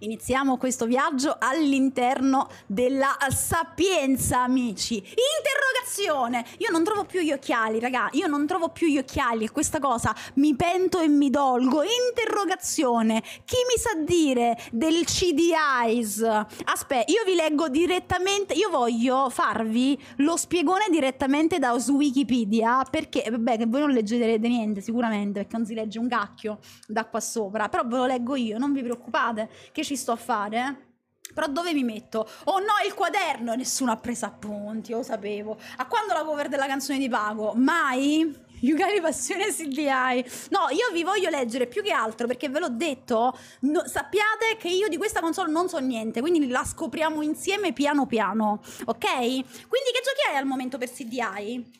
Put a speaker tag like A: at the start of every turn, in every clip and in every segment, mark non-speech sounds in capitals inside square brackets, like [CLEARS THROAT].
A: Iniziamo questo viaggio all'interno della sapienza, amici. Interrogazione! Io non trovo più gli occhiali, raga. Io non trovo più gli occhiali. e Questa cosa mi pento e mi dolgo. Interrogazione! Chi mi sa dire del CD CDIs? Aspetta, io vi leggo direttamente. Io voglio farvi lo spiegone direttamente da su Wikipedia. Perché, vabbè, che voi non leggerete niente sicuramente, perché non si legge un cacchio da qua sopra. Però ve lo leggo io, non vi preoccupate. Che ci sto a fare? Però dove mi metto? Oh no, il quaderno! Nessuno ha preso appunti, lo sapevo. A quando la cover della canzone di Pago? Mai? Yugali Passione CDI. No, io vi voglio leggere più che altro perché ve l'ho detto, no, sappiate che io di questa console non so niente, quindi la scopriamo insieme piano piano, ok? Quindi che giochi hai al momento per CDI?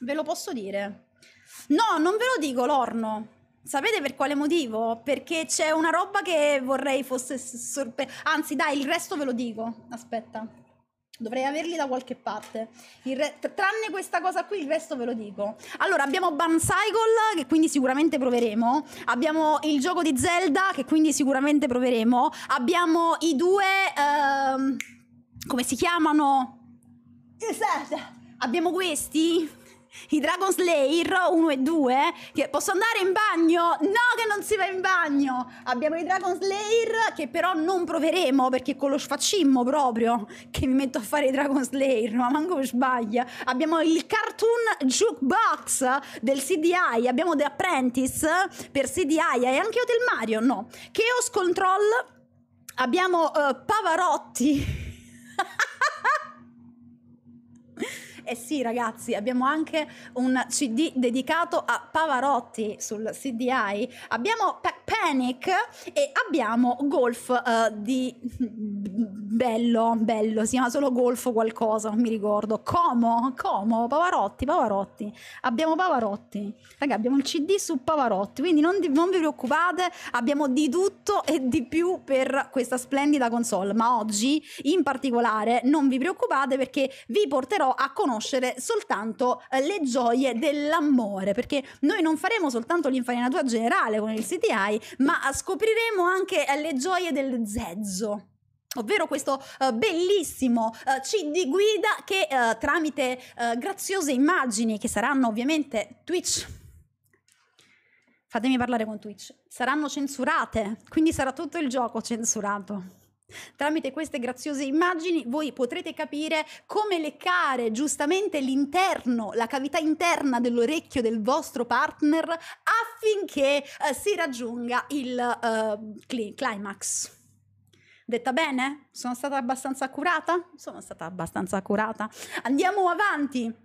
A: Ve lo posso dire. No, non ve lo dico, Lorno. Sapete per quale motivo? Perché c'è una roba che vorrei fosse sorpresa. Anzi, dai, il resto ve lo dico. Aspetta. Dovrei averli da qualche parte. Re- tranne questa cosa qui, il resto ve lo dico. Allora, abbiamo Bancycle, che quindi sicuramente proveremo. Abbiamo il gioco di Zelda, che quindi sicuramente proveremo. Abbiamo i due... Ehm, come si chiamano? Zelda! Abbiamo questi? i Dragon Slayer 1 e 2 che posso andare in bagno? No che non si va in bagno abbiamo i Dragon Slayer che però non proveremo perché con lo sfaccimmo proprio che mi metto a fare i Dragon Slayer ma manco per sbaglia abbiamo il cartoon jukebox del CDI abbiamo The Apprentice per CDI e anche Hotel Mario no Chaos Control abbiamo uh, Pavarotti [LAUGHS] E eh sì, ragazzi, abbiamo anche un CD dedicato a Pavarotti sul CDI. Abbiamo P- Panic e abbiamo Golf uh, di bello, bello, si chiama solo Golf qualcosa, non mi ricordo. Como, Como, Pavarotti, Pavarotti. Abbiamo Pavarotti. Raga, abbiamo il CD su Pavarotti, quindi non, di, non vi preoccupate, abbiamo di tutto e di più per questa splendida console, ma oggi in particolare non vi preoccupate perché vi porterò a conoscere conoscere soltanto eh, le gioie dell'amore, perché noi non faremo soltanto l'infarinatura generale con il CTI, ma scopriremo anche eh, le gioie del zezzo ovvero questo uh, bellissimo uh, CD guida che uh, tramite graziose immagini che saranno ovviamente Twitch fatemi parlare con Twitch saranno censurate quindi sarà tutto il gioco censurato Tramite queste graziose immagini voi potrete capire come leccare giustamente l'interno, la cavità interna dell'orecchio del vostro partner affinché eh, si raggiunga il eh, climax. Detta bene? Sono stata abbastanza accurata? Sono stata abbastanza accurata. Andiamo avanti.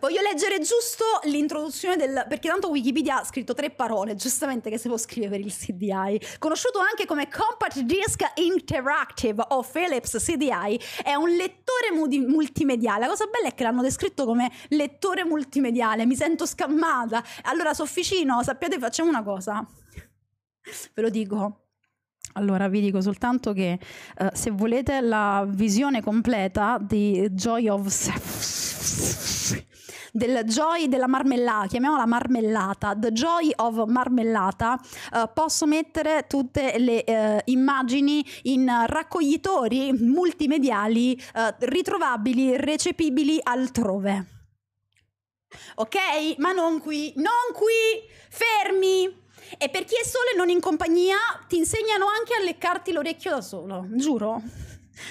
A: Voglio leggere giusto l'introduzione del... perché tanto Wikipedia ha scritto tre parole, giustamente che si può scrivere per il CDI. Conosciuto anche come Compact Disc Interactive o Philips CDI, è un lettore multimediale. La cosa bella è che l'hanno descritto come lettore multimediale, mi sento scammata. Allora Sofficino, sappiate, facciamo una cosa. Ve lo dico, allora, vi dico soltanto che uh, se volete la visione completa di Joy of Self del joy della marmellata, chiamiamola marmellata, the joy of marmellata, eh, posso mettere tutte le eh, immagini in raccoglitori multimediali eh, ritrovabili, recepibili altrove. Ok? Ma non qui, non qui, fermi! E per chi è solo e non in compagnia, ti insegnano anche a leccarti l'orecchio da solo, giuro.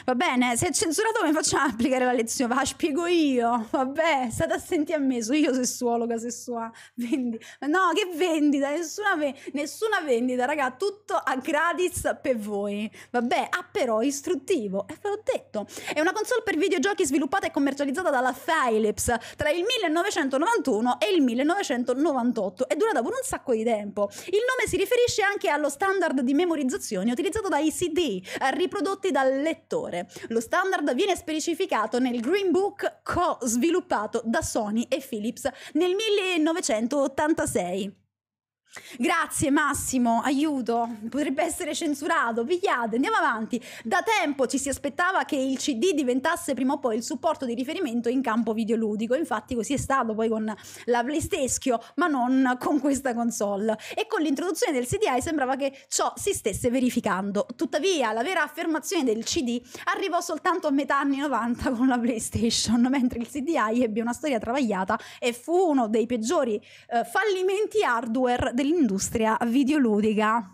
A: Va bene, se è censurato come facciamo a applicare la lezione? Va, spiego io. Vabbè, state assenti a me, sono io sessuologa, sessuale. Vendi. No, che vendita, nessuna, ve- nessuna vendita, raga, tutto a gratis per voi. Vabbè, ah però istruttivo, e eh, ve l'ho detto. È una console per videogiochi sviluppata e commercializzata dalla Philips tra il 1991 e il 1998 e durata per un sacco di tempo. Il nome si riferisce anche allo standard di memorizzazione utilizzato dai CD, eh, riprodotti dal lettore settore. Lo standard viene specificato nel Green Book co-sviluppato da Sony e Philips nel 1986. Grazie Massimo, aiuto, potrebbe essere censurato, pigliate, andiamo avanti. Da tempo ci si aspettava che il CD diventasse prima o poi il supporto di riferimento in campo videoludico, infatti così è stato poi con la PlayStation, ma non con questa console. E con l'introduzione del CDI sembrava che ciò si stesse verificando. Tuttavia la vera affermazione del CD arrivò soltanto a metà anni 90 con la PlayStation, mentre il CDI ebbe una storia travagliata e fu uno dei peggiori eh, fallimenti hardware del dell'industria videoludica.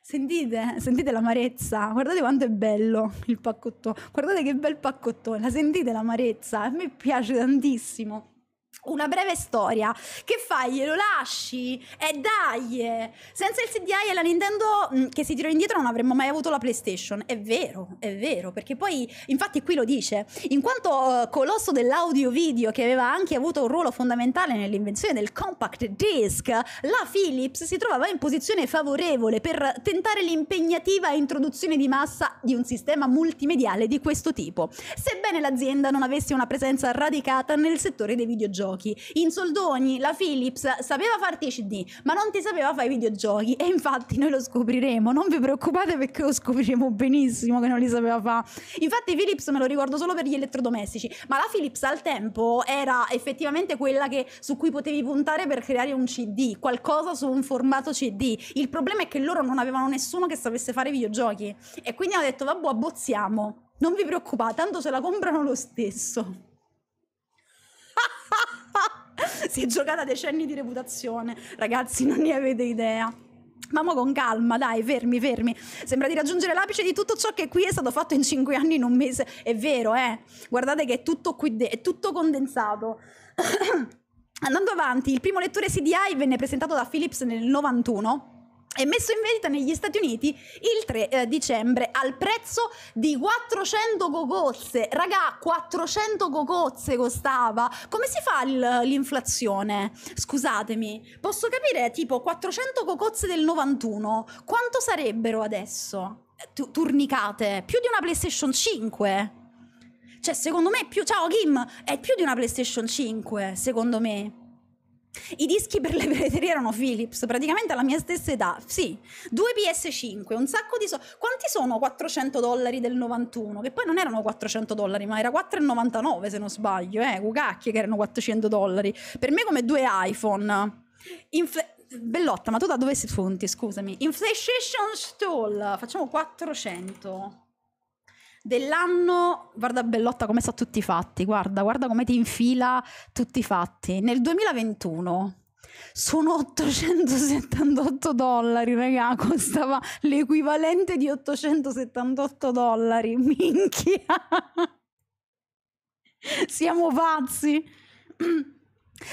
A: Sentite, sentite l'amarezza, guardate quanto è bello il pacottone, guardate che bel pacottone, la sentite l'amarezza, a me piace tantissimo una breve storia che fai glielo lasci e eh, dai senza il CDI e la Nintendo mm, che si tirò indietro non avremmo mai avuto la PlayStation è vero è vero perché poi infatti qui lo dice in quanto uh, colosso dell'audio video che aveva anche avuto un ruolo fondamentale nell'invenzione del compact disc la Philips si trovava in posizione favorevole per tentare l'impegnativa introduzione di massa di un sistema multimediale di questo tipo sebbene l'azienda non avesse una presenza radicata nel settore dei videogiochi videogiochi. In soldoni la Philips sapeva farti i CD, ma non ti sapeva fare i videogiochi e infatti noi lo scopriremo, non vi preoccupate perché lo scopriremo benissimo che non li sapeva fare. Infatti Philips me lo ricordo solo per gli elettrodomestici, ma la Philips al tempo era effettivamente quella che, su cui potevi puntare per creare un CD, qualcosa su un formato CD. Il problema è che loro non avevano nessuno che sapesse fare videogiochi e quindi hanno detto vabbè abbozziamo. Non vi preoccupate, tanto se la comprano lo stesso si è giocata decenni di reputazione, ragazzi non ne avete idea. Ma mo con calma, dai, fermi, fermi. Sembra di raggiungere l'apice di tutto ciò che qui è stato fatto in cinque anni, in un mese. È vero, eh. Guardate che è tutto qui, de- è tutto condensato. [COUGHS] Andando avanti, il primo lettore CDI venne presentato da Philips nel 91 è messo in vendita negli Stati Uniti il 3 eh, dicembre al prezzo di 400 gogozze. Raga, 400 gogozze costava. Come si fa l'inflazione? Scusatemi, posso capire tipo 400 gogozze del 91. Quanto sarebbero adesso? Eh, T turnicate, più di una PlayStation 5. Cioè, secondo me è più... Ciao Kim, è più di una PlayStation 5, secondo me. I dischi per le peleterie erano Philips, praticamente alla mia stessa età. Sì, due PS5, un sacco di soldi. Quanti sono 400 dollari del 91? Che poi non erano 400 dollari, ma era 4,99 se non sbaglio, eh, cucacchie che erano 400 dollari. Per me come due iPhone. Inf- Bellotta, ma tu da dove si fonti? Scusami. Inflation stall, facciamo 400 dell'anno, guarda Bellotta come sa tutti i fatti, guarda, guarda come ti infila tutti i fatti. Nel 2021 sono 878 dollari, raga, [LAUGHS] costava l'equivalente di 878 dollari, minchia. Siamo pazzi. [CLEARS THROAT]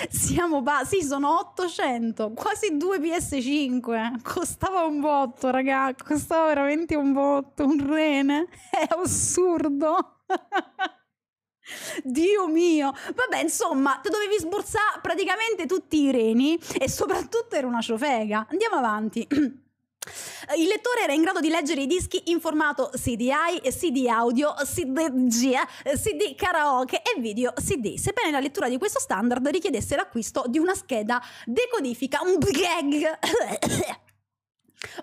A: Siamo ba- sì, sono 800, quasi 2 PS5. Costava un botto, raga, costava veramente un botto, un rene. [LAUGHS] È assurdo. [LAUGHS] Dio mio, vabbè, insomma, ti dovevi sborsare praticamente tutti i reni e soprattutto era una ciofega. Andiamo avanti. [CLEARS THROAT] Il lettore era in grado di leggere i dischi in formato CDI, CD audio, CD, CD karaoke e video CD, sebbene la lettura di questo standard richiedesse l'acquisto di una scheda decodifica, un gag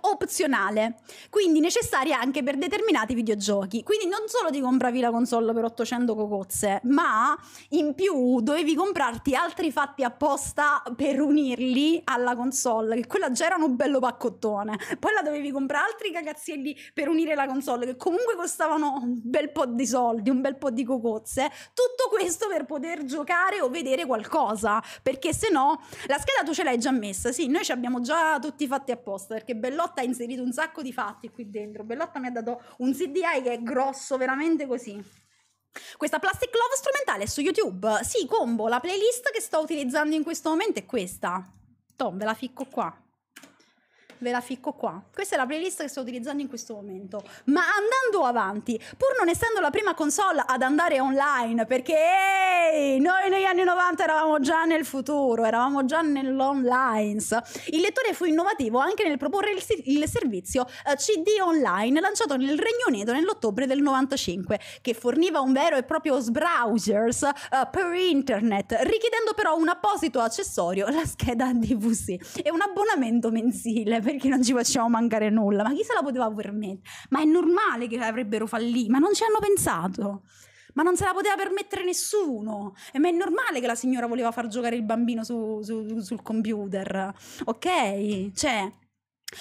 A: opzionale, quindi necessaria anche per determinati videogiochi. Quindi non solo ti compravi la console per 800 cocozze, ma in più dovevi comprarti altri fatti apposta per unirli alla console, che quella già era un bello paccottone. Poi la dovevi comprare altri cagazzielli per unire la console, che comunque costavano un bel po' di soldi, un bel po' di cocozze. Tutto questo per poter giocare o vedere qualcosa, perché se no la scheda tu ce l'hai già messa. Sì, noi ci abbiamo già tutti i fatti apposta, perché bello Bellotta ha inserito un sacco di fatti qui dentro. Bellotta mi ha dato un CDI che è grosso, veramente così. Questa Plastic Love strumentale è su YouTube. Sì, combo, la playlist che sto utilizzando in questo momento è questa. Tom, ve la ficco qua ve la ficco qua. Questa è la playlist che sto utilizzando in questo momento. Ma andando avanti, pur non essendo la prima console ad andare online, perché hey, noi negli anni 90 eravamo già nel futuro, eravamo già nell'online, il lettore fu innovativo anche nel proporre il, il servizio eh, CD online lanciato nel Regno Unito nell'ottobre del 95, che forniva un vero e proprio browsers uh, per internet, richiedendo però un apposito accessorio, la scheda DVC, e un abbonamento mensile perché non ci facciamo mancare nulla. Ma chi se la poteva permettere? Ma è normale che avrebbero fallito, ma non ci hanno pensato. Ma non se la poteva permettere nessuno. E ma è normale che la signora voleva far giocare il bambino su, su, sul computer. Ok? Cioè,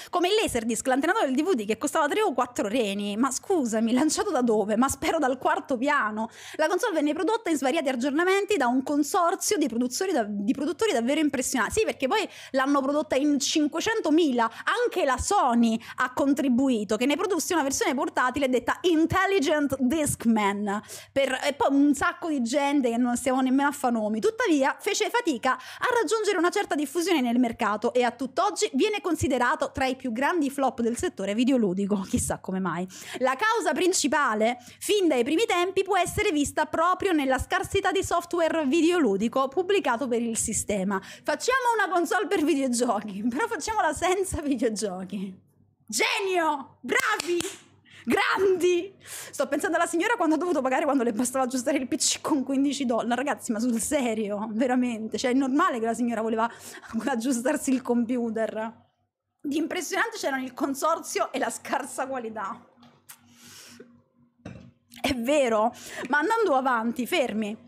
A: come il laserdisc, l'antenato del DVD che costava 3 o 4 reni, ma scusami, lanciato da dove? Ma spero dal quarto piano. La console venne prodotta in svariati aggiornamenti da un consorzio di, da, di produttori davvero impressionanti. Sì, perché poi l'hanno prodotta in 500.000, anche la Sony ha contribuito, che ne produsse una versione portatile detta Intelligent Discman, per, e poi un sacco di gente che non stiamo nemmeno a fa nomi. Tuttavia, fece fatica a raggiungere una certa diffusione nel mercato e a tutt'oggi viene considerato tra i più grandi flop del settore videoludico, [LAUGHS] chissà come mai. La causa principale, fin dai primi tempi, può essere vista proprio nella scarsità di software videoludico pubblicato per il sistema. Facciamo una console per videogiochi, [LAUGHS] però facciamola senza videogiochi. Genio! Bravi! grandi. Sto pensando alla signora quando ha dovuto pagare quando le bastava aggiustare il PC con 15 dollari. Ragazzi, ma sul serio, veramente. Cioè, è normale che la signora voleva [LAUGHS] aggiustarsi il computer di impressionante c'erano il consorzio e la scarsa qualità. È vero, ma andando avanti, fermi.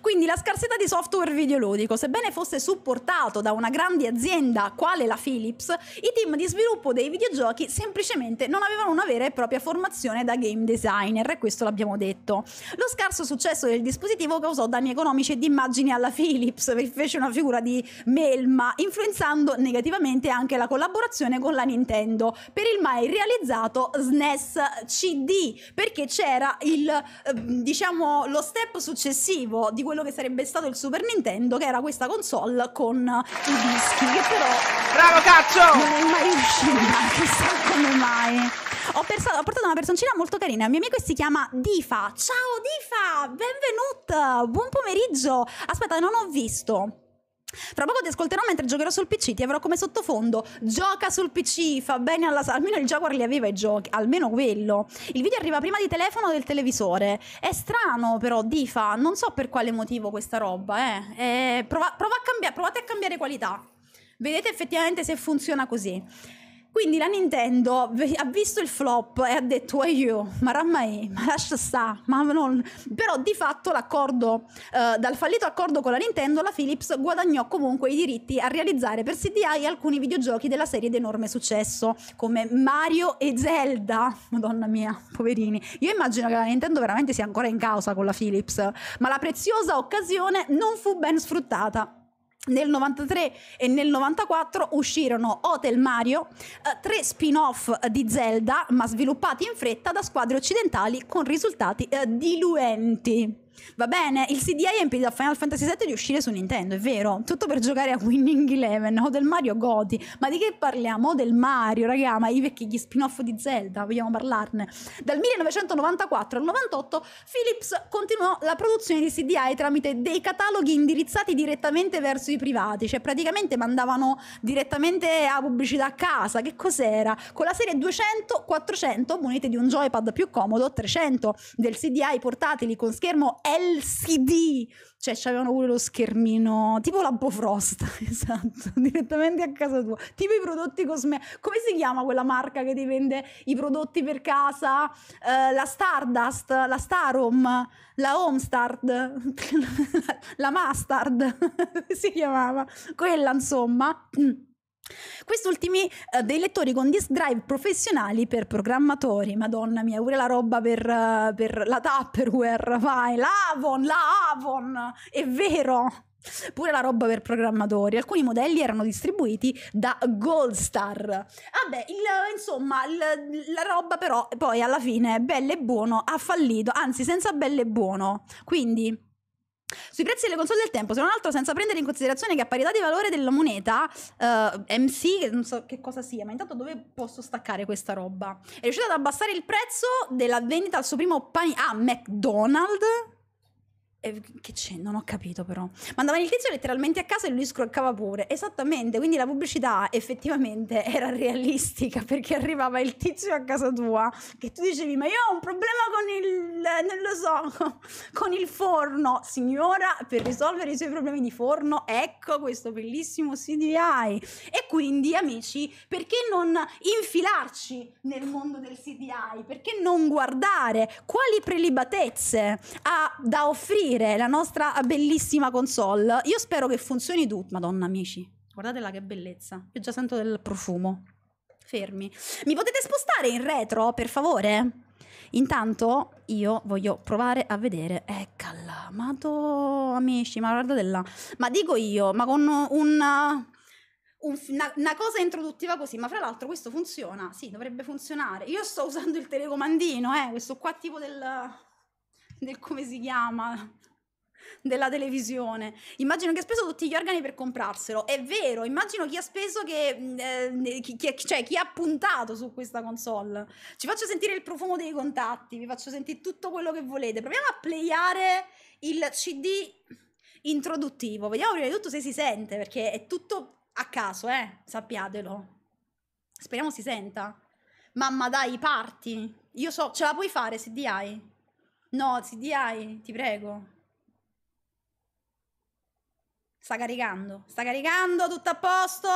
A: Quindi la scarsità di software videoludico, sebbene fosse supportato da una grande azienda quale la Philips, i team di sviluppo dei videogiochi semplicemente non avevano una vera e propria formazione da game designer, e questo l'abbiamo detto. Lo scarso successo del dispositivo causò danni economici e di immagini alla Philips, che fece una figura di melma, influenzando negativamente anche la collaborazione con la Nintendo per il mai realizzato SNES CD, perché c'era il, ehm, diciamo, lo step successivo di quello che sarebbe stato il Super Nintendo, che era questa console con i dischi, che però... Bravo cazzo! Non è mai uscita, chissà come mai. Ho, perso- ho portato una personcina molto carina, il mio amico si chiama Difa. Ciao Difa, benvenuta, buon pomeriggio. Aspetta, non ho visto. Fra poco ti ascolterò mentre giocherò sul PC, ti avrò come sottofondo. Gioca sul PC, fa bene alla sala. Almeno il Jaguar li aveva i giochi, almeno quello. Il video arriva prima di telefono o del televisore. È strano però, Difa, non so per quale motivo questa roba, eh. eh prova, prova a cambiare, provate a cambiare qualità. Vedete effettivamente se funziona così. Quindi la Nintendo ha visto il flop e ha detto "Hey you, ma rammai, ma lascia sta, ma non... Però di fatto l'accordo, eh, dal fallito accordo con la Nintendo, la Philips guadagnò comunque i diritti a realizzare per CDI alcuni videogiochi della serie di enorme successo, come Mario e Zelda. Madonna mia, poverini. Io immagino che la Nintendo veramente sia ancora in causa con la Philips, ma la preziosa occasione non fu ben sfruttata. Nel 93 e nel 94 uscirono Hotel Mario, eh, tre spin-off eh, di Zelda, ma sviluppati in fretta da squadre occidentali con risultati eh, diluenti. Va bene, il CDI ha impedito a Final Fantasy VII di uscire su Nintendo, è vero? Tutto per giocare a Winning Eleven o del Mario Goti. Ma di che parliamo? O del Mario, raga, ma i vecchi gli spin-off di Zelda, vogliamo parlarne. Dal 1994 al 98 Philips continuò la produzione di CDI tramite dei cataloghi indirizzati direttamente verso i privati, cioè praticamente mandavano direttamente a pubblicità a casa. Che cos'era? Con la serie 200, 400, monete di un joypad più comodo, 300 del CDI portatili con schermo LCD, cioè c'avevano pure lo schermino, tipo la Bofrost, [LAUGHS] esatto, direttamente a casa tua, tipo i prodotti cosmetici, come si chiama quella marca che ti vende i prodotti per casa, eh, la Stardust, la Starom, la Homestard, [LAUGHS] la Mastard, [LAUGHS] si chiamava, quella insomma. Mm. Quest'ultimi eh, dei lettori con disk drive professionali per programmatori, madonna mia, pure la roba per, uh, per la Tupperware, vai, l'Avon, la Avon, è vero! Pure la roba per programmatori. Alcuni modelli erano distribuiti da Goldstar. Vabbè, ah il, insomma, il, la roba però poi alla fine, bello e buono, ha fallito, anzi senza bello e buono. Quindi sui prezzi delle console del tempo, se non altro senza prendere in considerazione che a parità di valore della moneta, uh, eh, MC, non so che cosa sia, ma intanto dove posso staccare questa roba? È riuscita ad abbassare il prezzo della vendita al suo primo pane... Ah, McDonald's? che c'è? Non ho capito però. Mandavano il tizio letteralmente a casa e lui scroccava pure. Esattamente, quindi la pubblicità effettivamente [LAUGHS] era realistica perché arrivava il tizio a casa tua che tu dicevi ma io ho un problema con il, non lo so, [LAUGHS] con il forno. Signora, per risolvere i suoi problemi di forno, ecco questo bellissimo CDI. E quindi amici, perché non infilarci nel mondo del CDI? Perché non guardare quali prelibatezze ha da offrire? dire, la nostra bellissima console. Io spero che funzioni tutto. Madonna, amici, guardatela che bellezza. Io già sento del profumo. Fermi. Mi potete spostare in retro, per favore? Intanto io voglio provare a vedere. Eccola, ma amici, ma guardate guardatela. Ma dico io, ma con un... Una, una, cosa introduttiva così, ma fra l'altro questo funziona, sì, dovrebbe funzionare. Io sto usando il telecomandino, eh, questo qua tipo del, del come si chiama, della televisione. Immagino che ha speso tutti gli organi per comprarselo. È vero, immagino chi ha speso che... Mm, eh, chi, chi, cioè chi ha puntato su questa console. Ci faccio sentire il profumo dei contatti, vi faccio sentire tutto quello che volete. Proviamo a playare il CD introduttivo. Vediamo prima di tutto se si sente, perché è tutto a caso, eh? Sappiatelo. Speriamo si senta. Mamma dai, parti. Io so, ce la puoi fare, CDI? No, CDI, ti prego. Sta caricando, sta caricando, tutto a posto,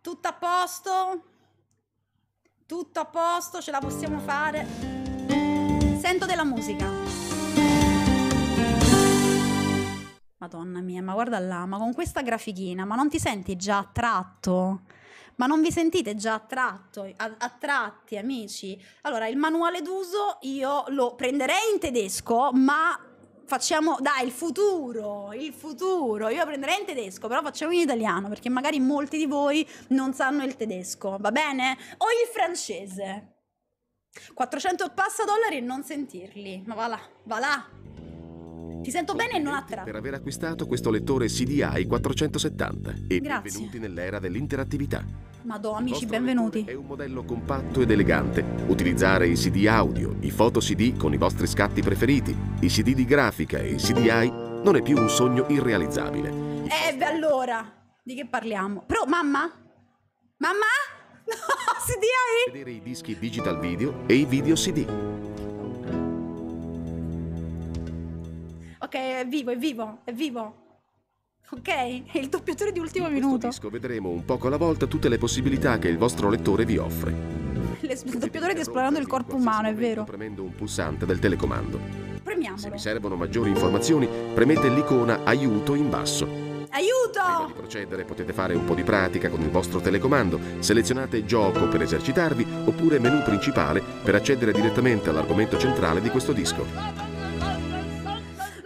A: tutto a posto, tutto a posto, ce la possiamo fare. Sento della musica. Madonna mia, ma guarda là, ma con questa grafichina, ma non ti senti già attratto? Ma non vi sentite già attratto, attratti, amici? Allora, il manuale d'uso io lo prenderei in tedesco, ma facciamo, dai, il futuro, il futuro. Io la prenderei in tedesco, però facciamo in italiano, perché magari molti di voi non sanno il tedesco, va bene? O il francese. 400 passa dollari e non sentirli, ma va là, va là. Ti sento bene e non a tra. Per
B: aver acquistato questo lettore CDI 470 e Grazie. benvenuti nell'era dell'interattività.
A: Madonna, amici, benvenuti.
B: È un modello compatto ed elegante. Utilizzare i CD audio, i foto CD con i vostri scatti preferiti, i CD di grafica e i CDI non è più un sogno irrealizzabile.
A: Eh, beh, allora, di che parliamo? Però, mamma? Mamma? [LAUGHS] No, CDI? Vedere
B: i dischi digital video e i video CD.
A: Ok, è vivo, è vivo, è vivo. Ok, è il doppiatore di ultimo
B: in minuto. Disco vedremo un poco alla volta tutte le possibilità che il vostro lettore vi offre.
A: il doppiatore di esplorando il corpo umano, è vero. Premendo
B: un pulsante del telecomando. Premiamolo. Se vi servono maggiori informazioni, premete l'icona aiuto in basso.
A: Aiuto! Prima di
B: procedere potete fare un po' di pratica con il vostro telecomando, selezionate gioco per esercitarvi oppure menu principale per accedere direttamente all'argomento centrale di questo disco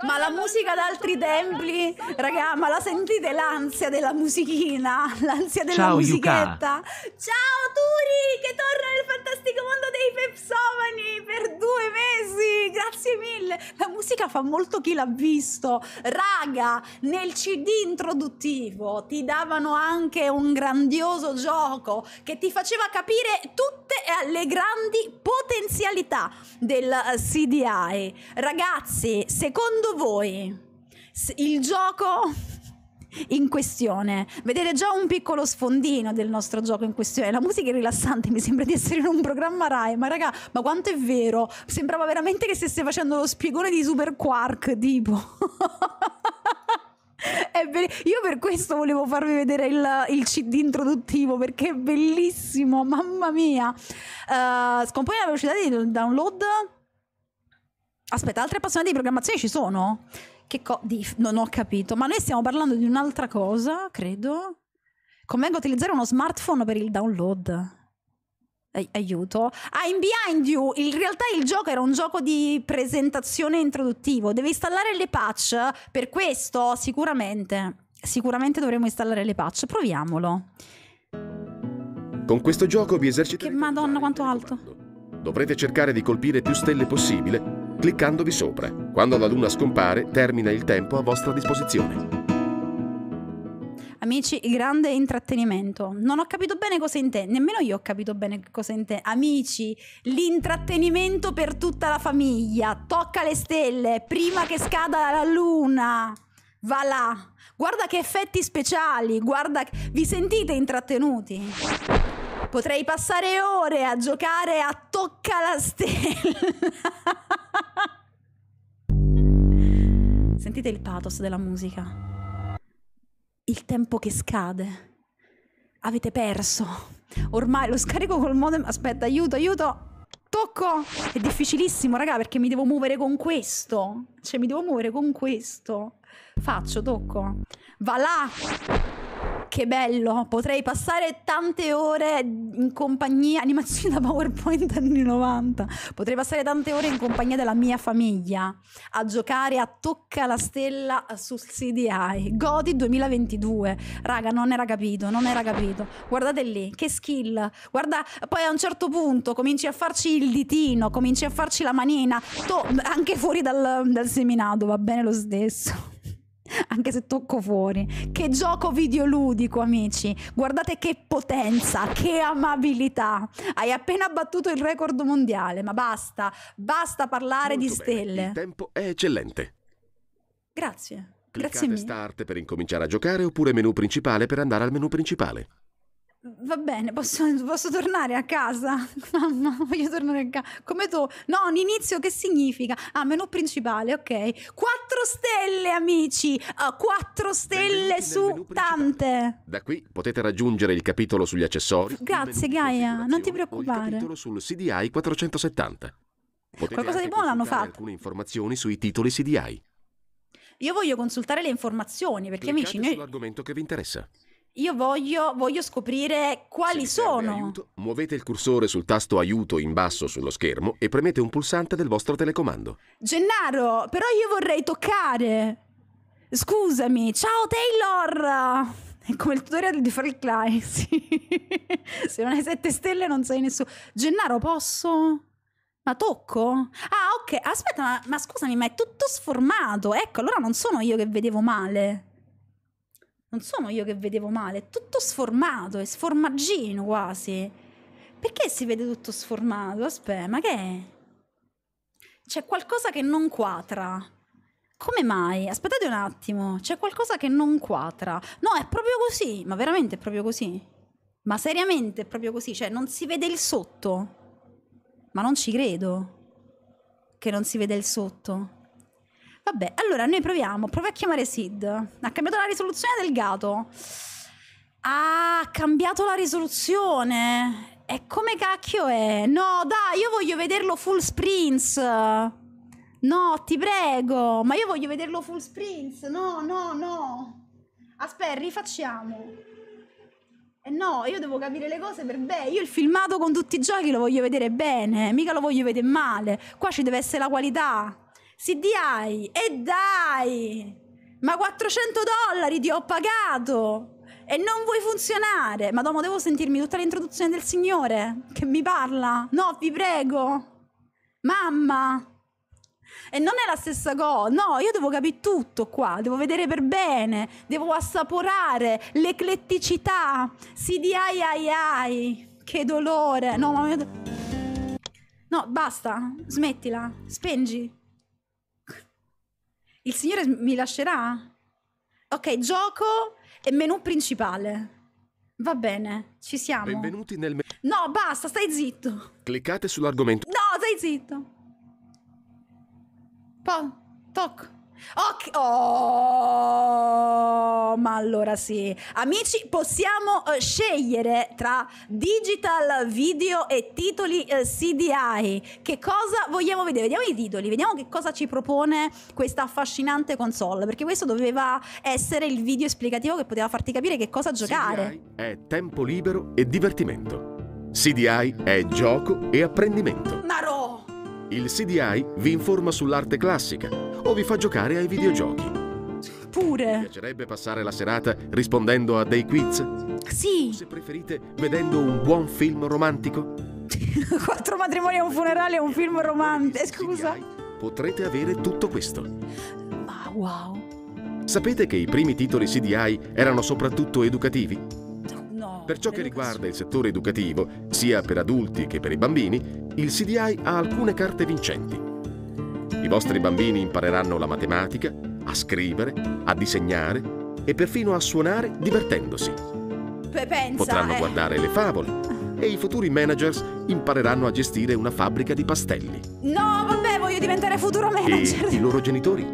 A: ma la musica ad altri templi, raga, ma la sentite l'ansia della musichina, [LAUGHS] l'ansia della Ciao, musichetta? Yuka. Ciao Turi, che torna nel fantastico mondo dei pepsomani per due mesi, grazie mille. La musica fa molto chi l'ha visto. Raga, nel CD introduttivo ti davano anche un grandioso gioco che ti faceva capire tutte le grandi potenzialità del CDI. Ragazzi, secondo secondo voi il gioco [LAUGHS] in questione. Vedete già un piccolo sfondino del nostro gioco in questione. La musica è rilassante, mi sembra di essere in un programma Rai, ma raga, ma quanto è vero? Sembrava veramente che stesse facendo lo spiegone di Super Quark, tipo. [LAUGHS] Io per questo volevo farvi vedere il, il, CD introduttivo perché è bellissimo, mamma mia. Uh, scompone la velocità di download Aspetta, altre appassionate di programmazione ci sono? Che co- di, non ho capito, ma noi stiamo parlando di un'altra cosa, credo. Convengo utilizzare uno smartphone per il download. Ai- aiuto. Ah, in Behind You, in realtà il gioco era un gioco di presentazione introduttivo. Deve installare le patch, per questo sicuramente, sicuramente dovremo installare le patch. Proviamolo.
B: Con questo gioco vi esercitate...
A: Che madonna, quanto alto.
B: Dovrete cercare di colpire più stelle possibile cliccandovi sopra. Quando la luna scompare, termina il tempo a vostra disposizione.
A: Amici, grande intrattenimento. Non ho capito bene cosa intende, nemmeno io ho capito bene cosa intende. Amici, l'intrattenimento per tutta la famiglia. Tocca le stelle prima che scada la luna. Va là. Guarda che effetti speciali, guarda, vi sentite intrattenuti? Potrei passare ore a giocare a Tocca la Stella. [LAUGHS] Sentite il pathos della musica. Il tempo che scade. Avete perso. Ormai lo scarico col modem. Aspetta, aiuto, aiuto. Tocco. È difficilissimo, raga, perché mi devo muovere con questo. Cioè, mi devo muovere con questo. Faccio, tocco. Va là che bello, potrei passare tante ore in compagnia, animazioni da PowerPoint anni 90, potrei passare tante ore in compagnia della mia famiglia a giocare a Tocca la Stella sul CDI, Godi 2022, raga non era capito, non era capito, guardate lì, che skill, guarda, poi a un certo punto cominci a farci il ditino, cominci a farci la manina, to- anche fuori dal, dal seminato, va bene lo stesso. [LAUGHS] anche se tocco fuori. Che gioco videoludico, amici! Guardate che potenza, che amabilità! Hai appena battuto il record mondiale, ma basta, basta parlare Molto di bene. stelle. Il tempo
B: è eccellente.
A: Grazie. Cliccate Grazie mille.
B: start per incominciare a giocare oppure menu principale per andare al menu principale.
A: Va bene, posso, posso, tornare a casa? [LAUGHS] Mamma, voglio tornare a casa. Come tu? No, un inizio che significa? Ah, menù principale, ok. Quattro stelle, amici! Uh, quattro stelle su tante!
B: Da qui potete raggiungere il capitolo sugli accessori.
A: Grazie, Gaia, non ti preoccupare. il
B: capitolo sul CDI 470. Potete Qualcosa di buono l'hanno fatto. alcune informazioni sui titoli CDI.
A: Io voglio consultare le informazioni, perché Cliccate amici... Noi...
B: sull'argomento che vi interessa.
A: Io voglio, voglio scoprire quali sono. Aiuto,
B: muovete il cursore sul tasto aiuto in basso sullo schermo e premete un pulsante del vostro telecomando.
A: Gennaro, però io vorrei toccare. Scusami, ciao Taylor! È come il tutorial di Far Klein. [LAUGHS] sì. Se non hai sette stelle non sei nessuno. Gennaro, posso? Ma tocco? Ah, ok. Aspetta, ma, ma scusami, ma è tutto sformato. Ecco, allora non sono io che vedevo male. Non sono io che vedevo male, è tutto sformato, è sformaggino quasi. Perché si vede tutto sformato? Aspetta, ma che è? C'è qualcosa che non quatra. Come mai? Aspettate un attimo, c'è qualcosa che non quatra. No, è proprio così, ma veramente è proprio così. Ma seriamente è proprio così, cioè non si vede il sotto. Ma non ci credo che non si vede il sotto. Vabbè, allora noi proviamo. Prova a chiamare Sid. Ha cambiato la risoluzione del gato. Ha cambiato la risoluzione. E come cacchio è? No, dai, io voglio vederlo full sprints. No, ti prego. Ma io voglio vederlo full sprints. No, no, no. Aspetta, rifacciamo. Eh no, io devo capire le cose per bene. Io il filmato con tutti i giochi lo voglio vedere bene, mica lo voglio vedere male. Qua ci deve essere la qualità. CDI, e dai! Ma 400 dollari ti ho pagato! E non vuoi funzionare! Madonna, devo sentirmi tutta l'introduzione del Signore che mi parla! No, vi prego! Mamma! E non è la stessa cosa, no, io devo capire tutto qua, devo vedere per bene, devo assaporare l'ecletticità. CDI ai ai, che dolore. No, ma... No, basta, smettila, spengi. Il Signore mi lascerà? Ok, gioco e menu principale. Va bene, ci siamo. Benvenuti nel menù. No, basta, stai zitto.
B: Cliccate sull'argomento.
A: No, stai zitto. Po, toc. Ok, oh, ma allora sì. Amici, possiamo eh, scegliere tra digital video e titoli eh, CDI. Che cosa vogliamo vedere? Vediamo i titoli, vediamo che cosa ci propone questa affascinante console, perché questo doveva essere il video esplicativo che poteva farti capire che cosa giocare. CDI
B: è tempo libero e divertimento. CDI è gioco e apprendimento. Ma il CDI vi informa sull'arte classica o vi fa giocare ai videogiochi. Pure. Vi piacerebbe passare la serata rispondendo a dei quiz? Sì. O se preferite, vedendo un buon film romantico?
A: [LAUGHS] Quattro matrimoni a un funerale è un film romantico. Scusa. CDI,
B: potrete avere tutto questo. Ma
A: wow.
B: Sapete che i primi titoli CDI erano soprattutto educativi? Per ciò che riguarda il settore educativo, sia per adulti che per i bambini, il CDI ha alcune carte vincenti. I vostri bambini impareranno la matematica, a scrivere, a disegnare e perfino a suonare divertendosi.
A: Pensa, Potranno eh. guardare le
B: favole e i futuri managers impareranno a gestire una fabbrica di pastelli.
A: No, vabbè, voglio diventare futuro manager! E i
B: loro genitori.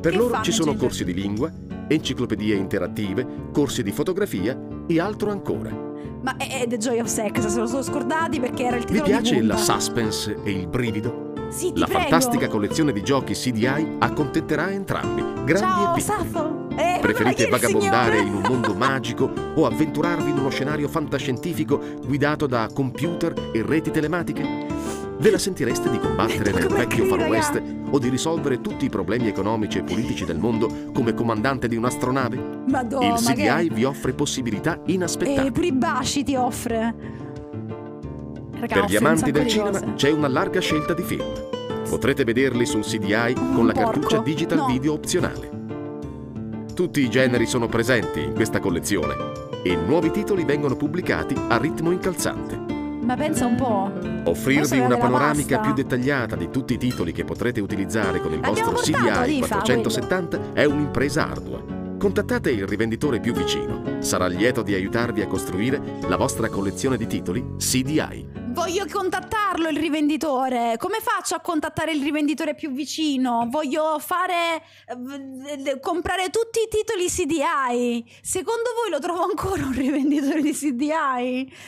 B: Per che loro ci sono gente? corsi di lingua enciclopedie interattive, corsi di fotografia e altro ancora.
A: Ma è The Joy of Sex, se lo sono scordati perché era il titolo Vi piace la
B: suspense e il brivido? Sì, la prego. fantastica collezione di giochi CDI accontenterà entrambi, grandi Ciao, e piccoli. Eh, Preferite vagabondare in un mondo magico o avventurarvi in uno scenario fantascientifico guidato da computer e reti telematiche? Ve la sentireste di combattere eh, nel vecchio Far West o di risolvere tutti i problemi economici e politici del mondo come comandante di un'astronave?
A: Madonna, Il CDI che...
B: vi offre possibilità inaspettate. E
A: Pribaci ti offre. Ragazzi, per gli amanti del cinema
B: c'è una larga scelta di film. Potrete vederli sul CDI mm, con la cartuccia digital no. video opzionale. Tutti i generi sono presenti in questa collezione e nuovi titoli vengono pubblicati a ritmo incalzante.
A: Ma pensa un po'.
B: Offrirvi una panoramica più dettagliata di tutti i titoli che potrete utilizzare con il vostro CDI 470 quello. è un'impresa ardua. Contattate il rivenditore più vicino sarà lieto di aiutarvi a costruire la vostra collezione di titoli CDI.
A: Voglio contattarlo il rivenditore. Come faccio a contattare il rivenditore più vicino? Voglio fare eh, comprare tutti i titoli CDI. Secondo voi lo trovo ancora un rivenditore di CDI?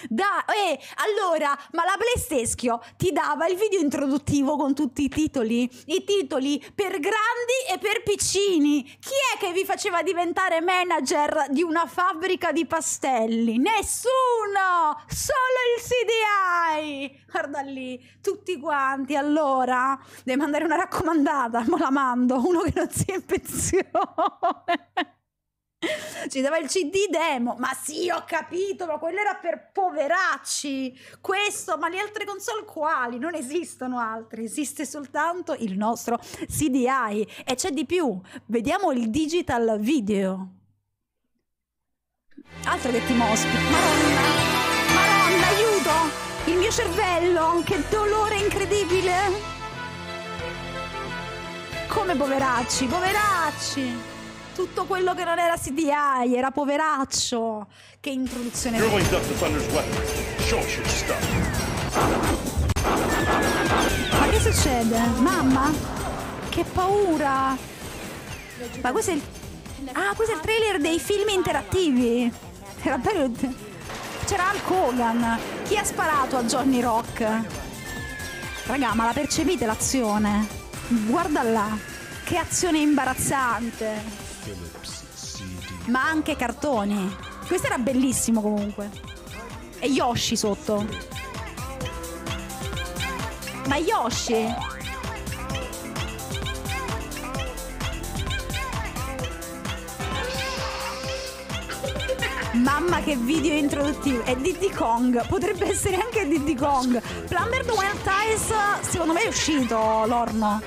A: Dai, eh, allora, ma la PlayStation ti dava il video introduttivo con tutti i titoli, i titoli per grandi e per piccini. Chi è che vi faceva diventare manager di una fab fabbrica di pastelli. Nessuno! Solo il CDI! Guarda lì, tutti quanti. Allora, devi mandare una raccomandata, ma la mando, uno che non sia in pensione. Ci dava il CD demo, ma sì, ho capito, ma quello era per poveracci. Questo, ma le altre console quali? Non esistono altre, esiste soltanto il nostro CDI. E c'è di più, vediamo il digital video. Altro che Team Maronna, Madonna, aiuto! Il mio cervello, che dolore incredibile! Come poveracci, poveracci! Tutto quello che non era CDI era poveraccio! Che introduzione! Ma che succede? Mamma? Che paura!
C: Ma questo è il Ah, questo è il
A: trailer dei film interattivi. Era bello. C'era Hulk Hogan. Chi ha sparato a Johnny Rock? Raga, ma la percepite l'azione? Guarda là. Che azione imbarazzante. Ma anche cartoni. Questo era bellissimo comunque. E Yoshi sotto. Ma Yoshi Mamma che video introduttivo. È Diddy Kong. Potrebbe essere anche Diddy Kong. Plumber the Wild Ties, secondo me è uscito l'orno.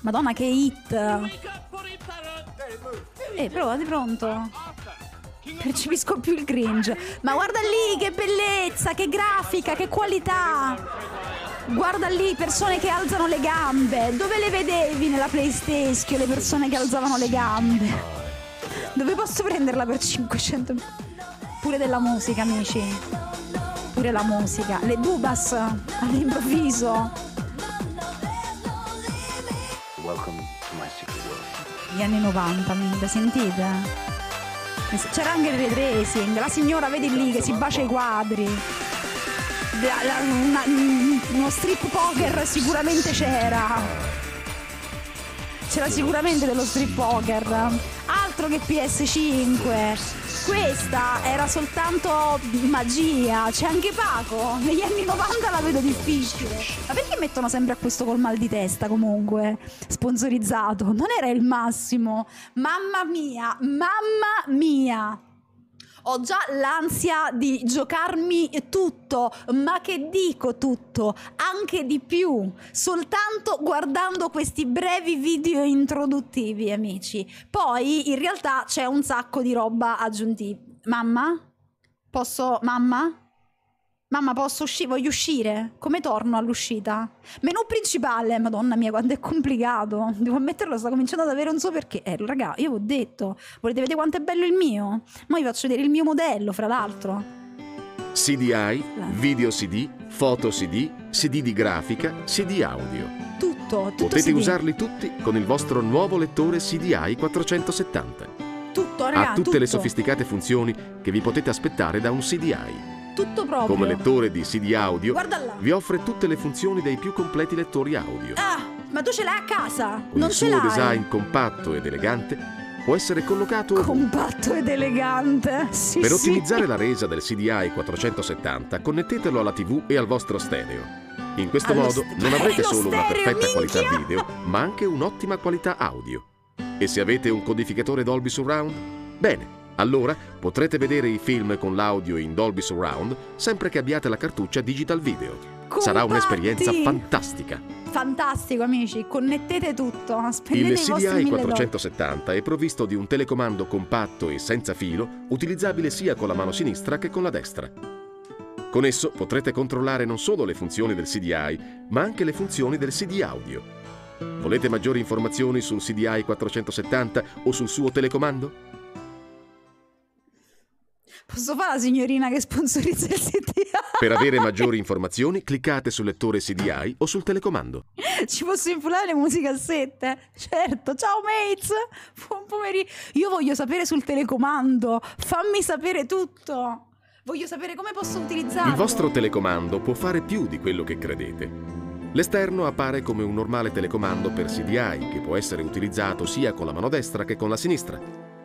A: Madonna che hit. Eh, però di pronto. Percepisco più il cringe. Ma guarda lì, che bellezza, che grafica, che qualità. Guarda lì, persone che alzano le gambe. Dove le vedevi nella PlayStation le persone che alzavano le gambe? Dove posso prenderla per 500? Pure della musica, amici. Pure la musica. Le Dubas all'improvviso.
C: Welcome
D: to my secret world.
A: Gli anni 90, amica, sentite? C'era anche il retracing, la signora vedi lì che si bacia i quadri. una, uno strip poker sicuramente c'era c'era sicuramente dello strip poker. Altro che PS5. Questa era soltanto magia, c'è anche Paco. Negli anni 90 la vedo difficile. Ma perché mettono sempre a questo col mal di testa comunque? Sponsorizzato. Non era il massimo. Mamma mia, mamma mia ho già l'ansia di giocarmi tutto, ma che dico tutto, anche di più, soltanto guardando questi brevi video introduttivi, amici. Poi in realtà c'è un sacco di roba aggiuntiva. Mamma? Posso, mamma? Mamma, posso uscire? Voglio uscire? Come torno all'uscita? Menù principale, madonna mia, quanto è complicato. Devo ammetterlo, sto cominciando ad avere un so perché. Eh, raga, io vi ho detto, volete vedere quanto è bello il mio? Ma vi faccio vedere il mio modello, fra l'altro.
B: CDI, video CD, foto CD, CD di grafica, CD audio.
A: Tutto, tutto Potete CD. usarli
B: tutti con il vostro nuovo lettore CDI 470. Tutto, raga, Ha tutte tutto. le sofisticate funzioni che vi potete aspettare da un CDI
A: tutto proprio. Come lettore
B: di CD audio, vi offre tutte le funzioni dei più completi lettori audio. Ah,
A: ma tu ce l'hai a casa? Con non il ce l'hai. Il suo design
B: compatto ed elegante può essere collocato compatto ed
A: elegante. Sì, per ottimizzare
B: la resa del CDI 470, connettetelo alla TV e al vostro stereo. In questo Allo modo non avrete solo stereo, una perfetta minchia. qualità video, ma anche un'ottima qualità audio. E se avete un codificatore Dolby Surround, bene, allora potrete vedere i film con l'audio in Dolby Surround sempre che abbiate la cartuccia Digital Video. Compatti. Sarà un'esperienza fantastica.
A: Fantastico amici, connettete tutto. [LAUGHS] Spendete Il CDI
B: 470 è provvisto di un telecomando compatto e senza filo, utilizzabile sia con la mano sinistra che con la destra. Con esso potrete controllare non solo le funzioni del CDI, ma anche le funzioni del CD audio. Volete maggiori informazioni sul CDI 470 o sul suo telecomando?
A: Posso fare la signorina che sponsorizza il CDI?
B: Per avere maggiori informazioni cliccate sul lettore CDI o sul telecomando.
A: Ci posso infilare le musicassette? Certo, ciao mates! Buon pomeriggio! Io voglio sapere sul telecomando, fammi sapere tutto! Voglio sapere come posso utilizzarlo! Il vostro
B: telecomando può fare più di quello che credete. L'esterno appare come un normale telecomando per CDI che può essere utilizzato sia con la mano destra che con la sinistra.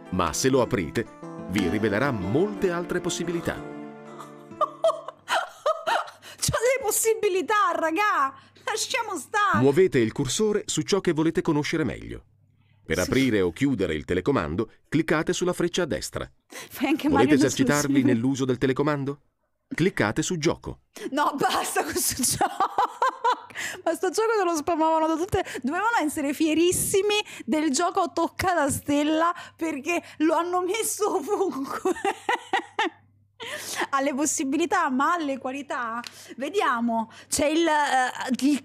B: Ma se lo aprite, vi rivelerà molte altre possibilità. [LAUGHS] C'ho
A: le possibilità, raga! Lasciamo stare!
B: Muovete il cursore su ciò che volete conoscere meglio. Per sì. aprire o chiudere il telecomando, cliccate sulla freccia a destra.
A: Fai anche Volete Mario esercitarvi nell'uso
B: del telecomando? Cliccate su gioco.
A: No, basta questo gioco. Ma sto gioco te lo spammavano da tutte. Dovevano essere fierissimi del gioco Tocca Toccata Stella perché lo hanno messo ovunque. [LAUGHS] alle possibilità ma alle qualità vediamo c'è il, uh, il,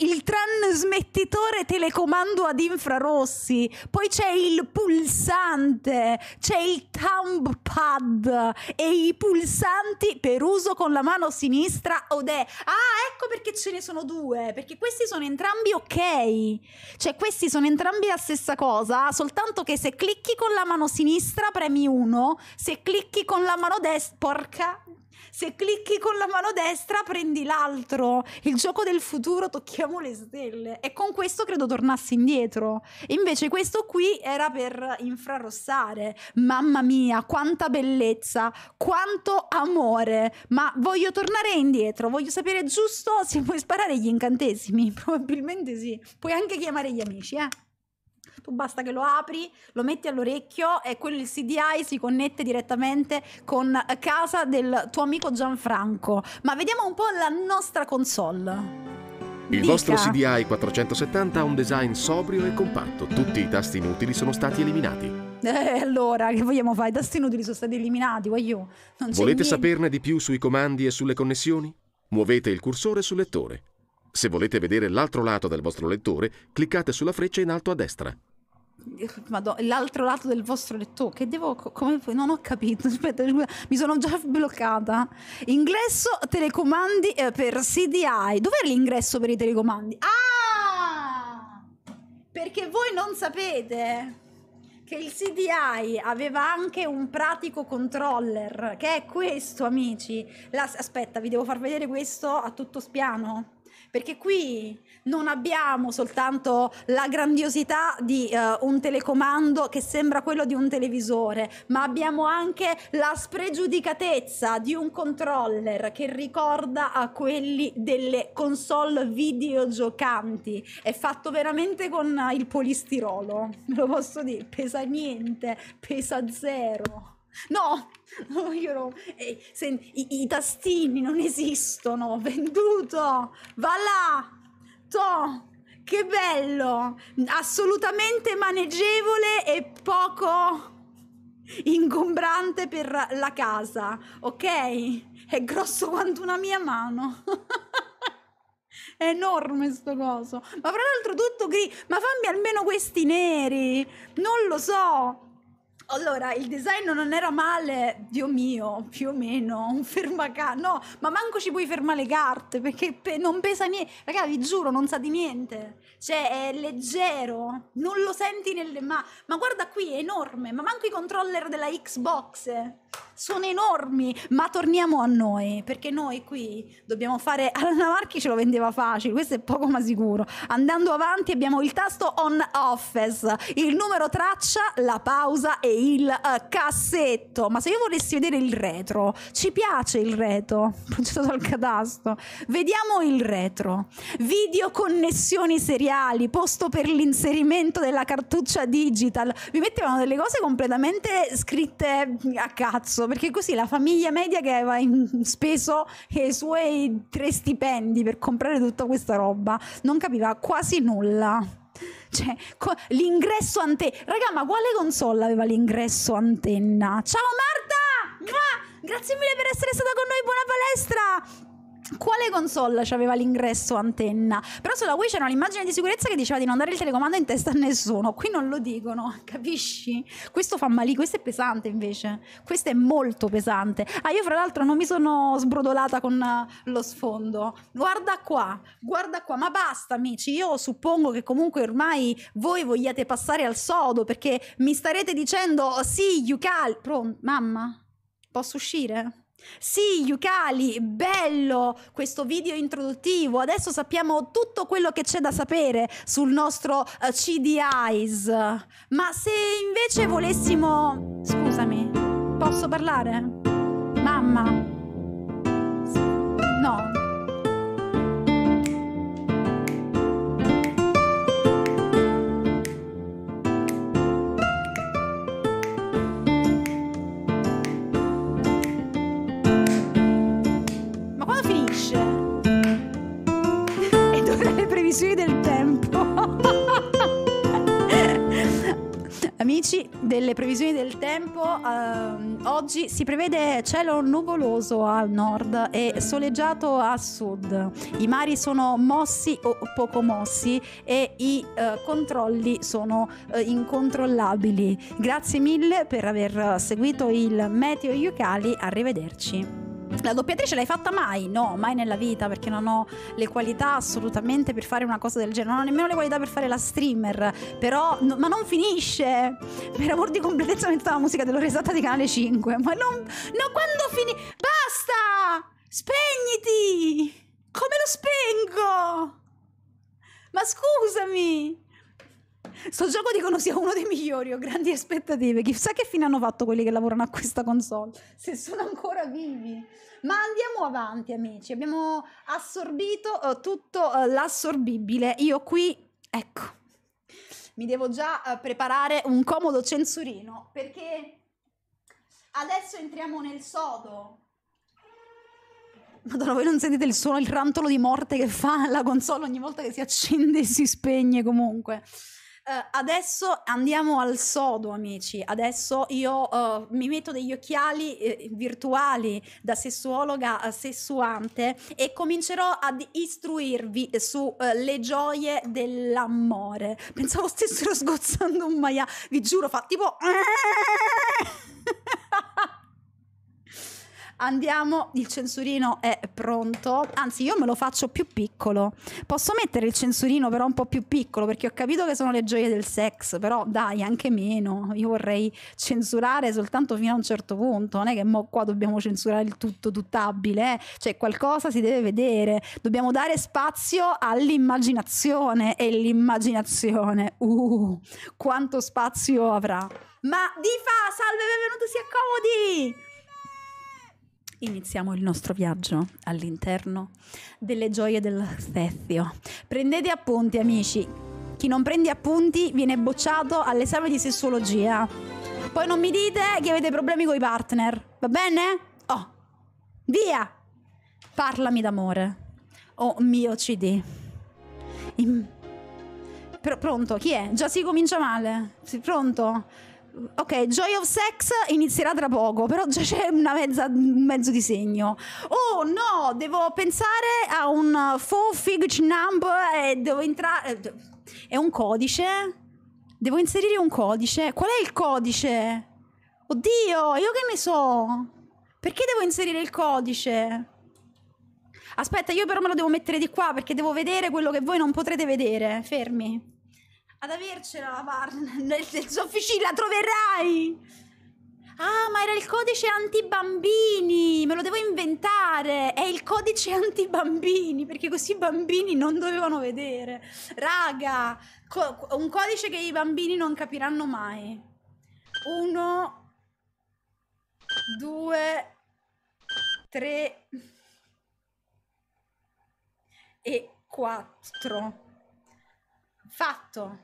A: il trasmettitore telecomando ad infrarossi poi c'è il pulsante c'è il thumb pad e i pulsanti per uso con la mano sinistra o de ah ecco perché ce ne sono due perché questi sono entrambi ok cioè questi sono entrambi la stessa cosa soltanto che se clicchi con la mano sinistra premi uno se clicchi con la mano destra destra, porca, se clicchi con la mano destra prendi l'altro, il gioco del futuro, tocchiamo le stelle. E con questo credo tornassi indietro. Invece questo qui era per infrarossare. Mamma mia, quanta bellezza, quanto amore. Ma voglio tornare indietro, voglio sapere giusto se puoi sparare gli incantesimi. [LAUGHS] Probabilmente sì. Puoi anche chiamare gli amici, eh tu basta che lo apri, lo metti all'orecchio e quello il CDI si connette direttamente con casa del tuo amico Gianfranco. Ma vediamo un po' la nostra console.
B: Il Dica. vostro CDI 470 ha un design sobrio e compatto, tutti i tasti inutili sono stati eliminati.
A: Eh, allora, che vogliamo fare? I tasti inutili sono stati eliminati, voglio. Non Volete saperne
B: di più sui comandi e sulle connessioni? Muovete il cursore sul lettore. Se volete vedere l'altro lato del vostro lettore, cliccate sulla freccia in alto a destra
A: l'altro lato del vostro letto Che devo. Come, non ho capito. [LAUGHS] Aspetta, mi sono già bloccata. Ingresso telecomandi eh, per CDI. Dov'è l'ingresso per i telecomandi? Ah! Perché voi non sapete che il CDI aveva anche un pratico controller, che è questo, amici. La, aspetta, vi devo far vedere questo a tutto spiano. Perché qui non abbiamo soltanto la grandiosità di eh, un telecomando che sembra quello di un televisore, ma abbiamo anche la spregiudicatezza di un controller che ricorda a quelli delle console videogiocanti. È fatto veramente con il polistirolo, ve [LAUGHS] lo posso dire, pesa niente, pesa zero. No, [LAUGHS] no, io no. Ehi, senti, i, i tastini non esistono, [LAUGHS] venduto, va là! tutto! Che bello! Assolutamente maneggevole e poco ingombrante per la casa, ok? È grosso quanto una mia mano. [LAUGHS] È enorme sto coso. Ma fra l'altro tutto grigio. Ma fammi almeno questi neri. Non lo so. Allora, il design non era male, Dio mio, più o meno, un fermacarte, no, ma manco ci puoi fermare le carte, perché pe- non pesa niente, ragazzi, vi giuro, non sa di niente cioè è leggero, non lo senti nelle mani. Ma guarda qui, è enorme, ma manco i controller della Xbox sono enormi, ma torniamo a noi, perché noi qui dobbiamo fare, [LAUGHS] Alana Marchi ce lo vendeva facile, questo è poco ma sicuro. Andando avanti abbiamo il tasto on office, il numero traccia, la pausa e il uh, cassetto, ma se io volessi vedere il retro, ci piace il retro, [LAUGHS] progetto dal catasto, vediamo il retro, video connessioni seriali editoriali, posto per l'inserimento della cartuccia digital. Mi mettevano delle cose completamente scritte a cazzo, perché così la famiglia media che aveva speso i suoi tre stipendi per comprare tutta questa roba non capiva quasi nulla. Cioè, co- l'ingresso antenna. Raga, ma quale console aveva l'ingresso antenna? Ciao Marta! Grazie mille per essere stata con noi, buona palestra! quale console aveva l'ingresso antenna? Però sulla Wii c'era un'immagine di sicurezza che diceva di non dare il telecomando in testa a nessuno. Qui non lo dicono, [LAUGHS] capisci? Questo fa malì, questo è pesante invece. Questo è molto pesante. Ah, io fra l'altro non mi sono sbrodolata con eh, lo sfondo. Guarda qua, guarda qua, ma basta amici. Io suppongo che comunque ormai voi vogliate passare al sodo perché mi starete dicendo oh, sì, Yucal. Pronto, mamma? Posso uscire? Sì, Yukali, bello questo video introduttivo. Adesso sappiamo tutto quello che c'è da sapere sul nostro uh, eh, CDIs. Ma se invece volessimo... Scusami, posso parlare? Mamma. Sì. crisi del tempo. [LAUGHS] Amici delle previsioni del tempo, ehm, oggi si prevede cielo nuvoloso al nord e soleggiato a sud. I mari sono mossi o poco mossi e i eh, controlli sono eh, incontrollabili. Grazie mille per aver seguito il Meteo Yucali, arrivederci. La doppiatrice l'hai fatta mai? No, mai nella vita perché non ho le qualità assolutamente per fare una cosa del genere, non ho nemmeno le qualità per fare la streamer, però no, ma non finisce. Per amor di completezza metto la musica dell'oresata di canale 5, ma non no quando finisce Basta! Spegniti! Come lo spengo? Ma scusami! Sto gioco dicono sia uno dei migliori, ho grandi aspettative. Chissà che fine hanno fatto quelli che lavorano a questa console, se sono ancora vivi. Ma andiamo avanti, amici. Abbiamo assorbito eh, tutto eh, l'assorbibile. Io qui, ecco, mi devo già eh, preparare un comodo censurino perché adesso entriamo nel sodo. Madonna, voi non sentite il suono, il rantolo di morte che fa la console ogni volta che si accende e si spegne comunque. Uh, adesso andiamo al sodo, amici. Adesso io uh, mi metto degli occhiali eh, virtuali da sessuologa a eh, sessuante e comincerò ad istruirvi sulle uh, gioie dell'amore. Pensavo stessero [LAUGHS] sgozzando un maiale, vi giuro, fa tipo. [LAUGHS] [LAUGHS] Andiamo, il censurino è pronto. Anzi, io me lo faccio più piccolo. Posso mettere il censurino però un po' più piccolo perché ho capito che sono le gioie del sex, però dai, anche meno. Io vorrei censurare soltanto fino a un certo punto, non è che mo qua dobbiamo censurare il tutto tuttabile, eh? cioè qualcosa si deve vedere. Dobbiamo dare spazio all'immaginazione e l'immaginazione. Uh, quanto spazio avrà. Ma di fa, salve, benvenuti, si accomodi. Iniziamo il nostro viaggio all'interno delle gioie del Sezio. Prendete appunti, amici. Chi non prende appunti viene bocciato all'esame di sessuologia. Poi non mi dite che avete problemi con i partner, va bene? Oh, via! Parlami d'amore. Oh mio CD. In... Pr- pronto, chi è? Già si comincia male. Pronto? ok, Joy of Sex inizierà tra poco, però già c'è una mezza, mezzo disegno. Oh no, devo pensare a un uh, faux fig number e devo entrare... Eh, è un codice? Devo inserire un codice? Qual è il codice? Oddio, io che ne so? Perché devo inserire il codice? Aspetta, io però me lo devo mettere di qua perché devo vedere quello che voi non potrete vedere. Fermi ad avercela la barra [LAUGHS] nel, nel suo officina la troverai Ah, ma era il codice anti-bambini! Me lo devo inventare! È il codice anti-bambini, perché così i bambini non dovevano vedere. Raga, co un codice che i bambini non capiranno mai. Uno, due, tre e quattro. Fatto.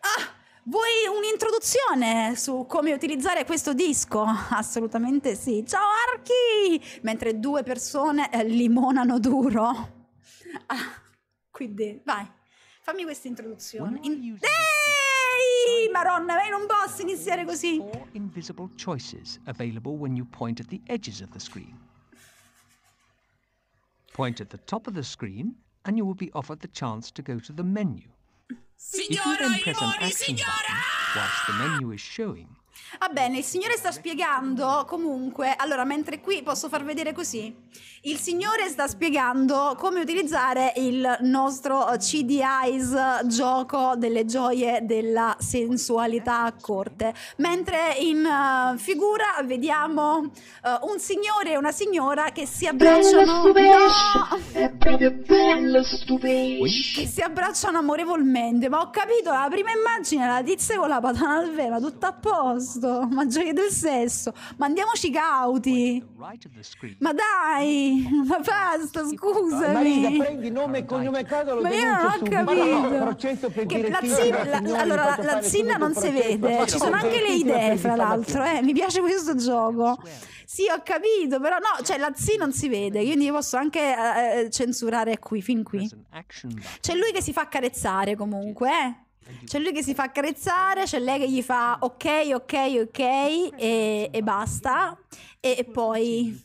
A: Ah! Vuoi un'introduzione su come utilizzare questo disco? Assolutamente sì. Ciao Archi! Mentre due persone eh, limonano duro. Ah, quindi vai, fammi questa introduzione. In- Ehi! Maronna, ma non posso iniziare così. Four
D: invisible choices available when you point at the edges of the screen. Point at the top of the screen and you will be offered the chance to go to the menu.
A: Signora if you then press an action
D: button whilst the menu is showing,
A: Va bene, il Signore sta spiegando comunque, allora mentre qui posso far vedere così, il Signore sta spiegando come utilizzare il nostro CD Eyes gioco delle gioie della sensualità a corte, mentre in uh, figura vediamo uh, un signore e una signora che si abbracciano... No! Che si abbracciano amorevolmente, ma ho capito la prima immagine, la tizia con la patana al velo, tutta a posto posto, [LAUGHS] ma giochi del sesso, ma andiamoci cauti. Ma dai, [LAUGHS] ma basta, scusami. Marisa, prendi
E: nome e cognome e caso, lo Ma io non ho subito. capito. No, che la zin, la, allora, la zinna non si vede, ci sono anche le idee, fra l'altro,
A: eh. mi piace questo gioco. Sì, ho capito, però no, cioè la Z non si vede, quindi io posso anche eh, eh censurare qui, fin qui.
D: C'è
A: lui che si fa accarezzare comunque, eh. C'è lui che si fa accarezzare, c'è lei che gli fa ok, ok, ok e, e basta. E, e poi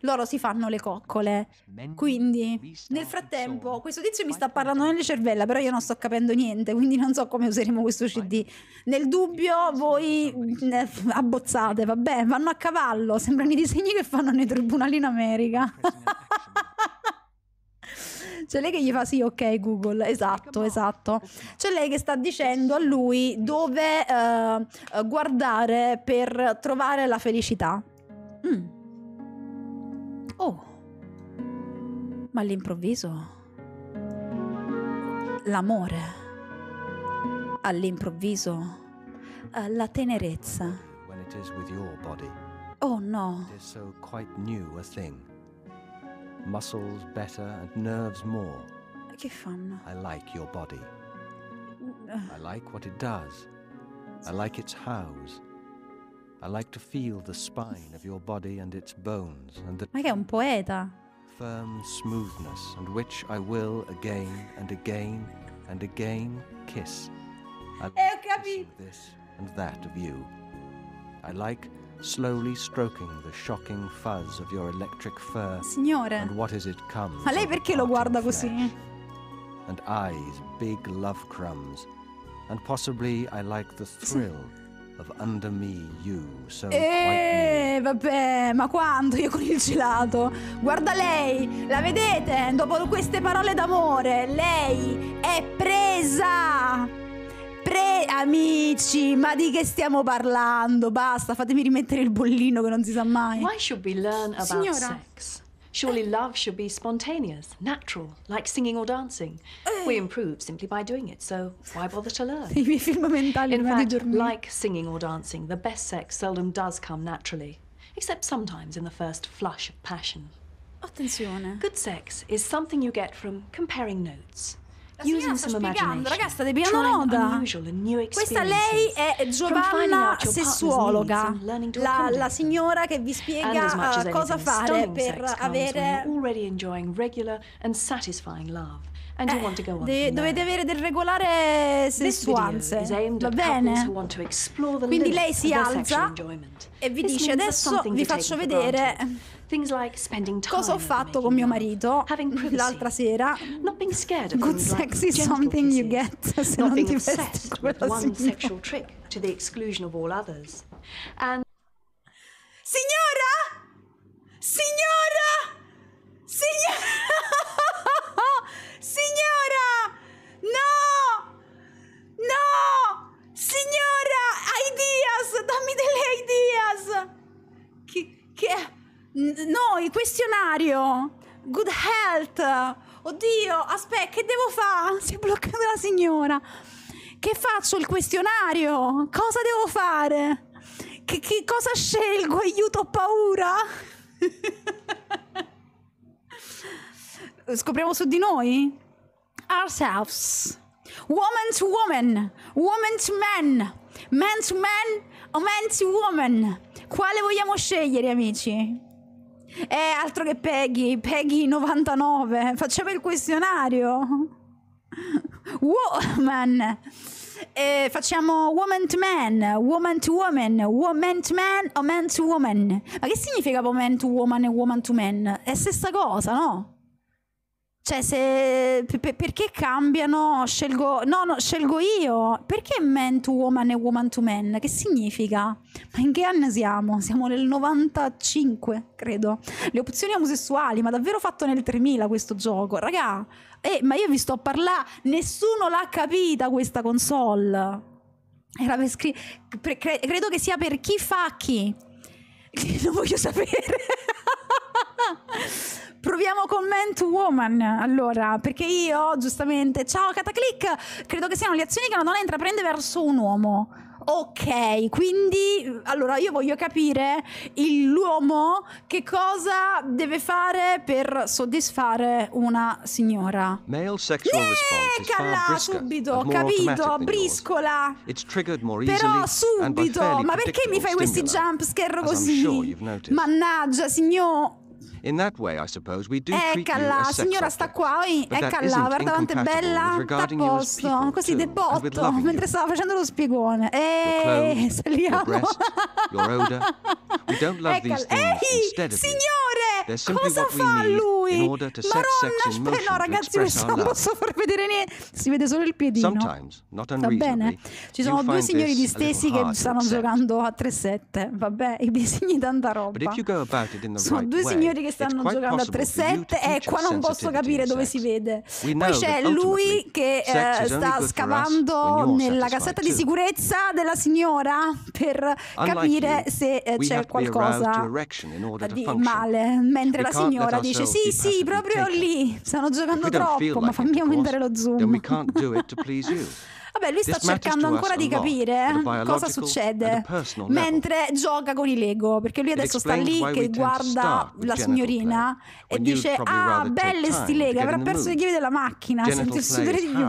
A: loro si fanno le coccole. Quindi, nel frattempo, questo tizio mi sta parlando nelle cervella, però io non sto capendo niente, quindi non so come useremo questo CD. Nel dubbio, voi eh, abbozzate, vabbè, vanno a cavallo, sembrano i disegni che fanno nei tribunali in America. [LAUGHS] C'è lei che gli fa sì, ok Google, esatto, esatto. C'è lei che sta dicendo a lui dove eh, guardare per trovare la felicità. Mm. Oh, ma all'improvviso l'amore, all'improvviso eh, la tenerezza.
C: When with your body.
A: Oh no.
C: So quite new a thing. muscles better and nerves more. I like your body. Mm, uh. I like what it does. I like its hows. I like to feel the spine of your body and its bones and the Ma
A: che è un poeta.
C: firm smoothness and which I will again and again and again kiss. I eh, like this and that of you. I like slowly stroking the shocking fuzz of your electric fur. Signore. And what is it comes. Ma lei
A: perché lo guarda così?
C: and eyes big love crumbs. And possibly I like the thrill of under me you so Eh,
A: vabbè, ma quando io con il gelato? Guarda lei, la vedete? Dopo queste parole d'amore, lei è presa! Pre amici, ma di che stiamo parlando? Basta, fatemi rimettere il bollino che non si sa mai. Why should we learn about Signora. sex? Surely love should be spontaneous,
F: natural, like singing or dancing. Eh. We improve simply by doing it, so why bother to learn? I miei film mentali In fact, like singing or dancing, the best sex seldom does come naturally, except sometimes in the first flush of passion. Attenzione. Good sex is something you get from comparing notes using some imagination. Ragazzi, state pigliando l'onda. Questa lei è Giovanna sessuologa, la, la signora che vi spiega uh, cosa fare per avere already enjoying regular and satisfying love. And you eh, want to go on de- dovete
A: avere del regolare sessuanze.
F: Va bene. Quindi lei si alza e vi dice adesso vi faccio vedere
A: Cosa ho fatto con mio marito l'altra sera? Good sex is something you get [LAUGHS] se non ti vesti come la signora.
F: Signora!
A: Signora! [LAUGHS] Signora! Signora! No! No! Signora! Ideas! Dammi delle ideas! Che... che noi, questionario. Good health. Oddio, aspetta, che devo fare? [LAUGHS] Si è bloccata la signora. Che faccio il questionario? Cosa devo fare? Che, che cosa scelgo? Aiuto, ho paura. [LAUGHS] Scopriamo su di noi? Ourselves. Woman to woman. Woman to man. Man to man o man to woman. Quale vogliamo scegliere, amici? Eh, altro che Peggy, Peggy 99, facciamo il questionario. Woman. Eh, facciamo woman to man, woman to woman, woman to man o man to woman. Ma che significa woman to woman e woman to man? È stessa cosa, no? Cioè, se, per, perché cambiano? Scelgo, no, no, scelgo io. Perché man to woman e woman to man? Che significa? Ma in che anno siamo? Siamo nel 95, credo. Le opzioni omosessuali, ma davvero fatto nel 3000 questo gioco? Raga, eh, ma io vi sto a parlare, nessuno l'ha capita questa console. Era per scri- pre- cre- credo che sia per chi fa chi.
D: Non [LAUGHS] voglio sapere. [LAUGHS]
A: Proviamo con Man to Woman, allora, perché io giustamente, ciao Cataclick, credo che siano le azioni che una donna intraprende verso un uomo. Ok, quindi allora io voglio capire l'uomo che cosa deve fare per soddisfare una signora.
C: Male sexual Leccala subito, capito?
A: Briscola.
C: Però subito, ma perché mi fai questi jump
A: scare così? Sure Mannaggia, signor.
C: In that way, I suppose, we do Eccala, signora sta
A: qua, oi. Eccala, guarda quanto è bella, da posto, così de botto, mentre stava facendo lo spiegone. Eh, saliamo. Your
C: breast,
A: Signore, cosa fa lui?
C: Maronna, no ragazzi, non [LAUGHS] posso
A: far vedere niente. Si vede solo il piedino. Va bene? Ci sono due signori distesi che stanno giocando a 3-7. Vabbè, i bisogni tanta roba. Sono due signori che che stanno giocando a 3-7 e qua non posso capire dove si vede. Poi c'è lui che eh, sta scavando nella cassetta di sicurezza della signora per capire se eh, c'è qualcosa
C: di male,
A: mentre la signora dice sì sì proprio lì, stanno giocando troppo, ma fammi aumentare lo zoom. [LAUGHS] Vabbè, lui sta cercando ancora di capire eh, cosa succede mentre gioca con i Lego, perché lui adesso sta lì che guarda la signorina e dice "Ah, belle sti Lego, avrà perso i chiavi della macchina, sentirsi sudore di più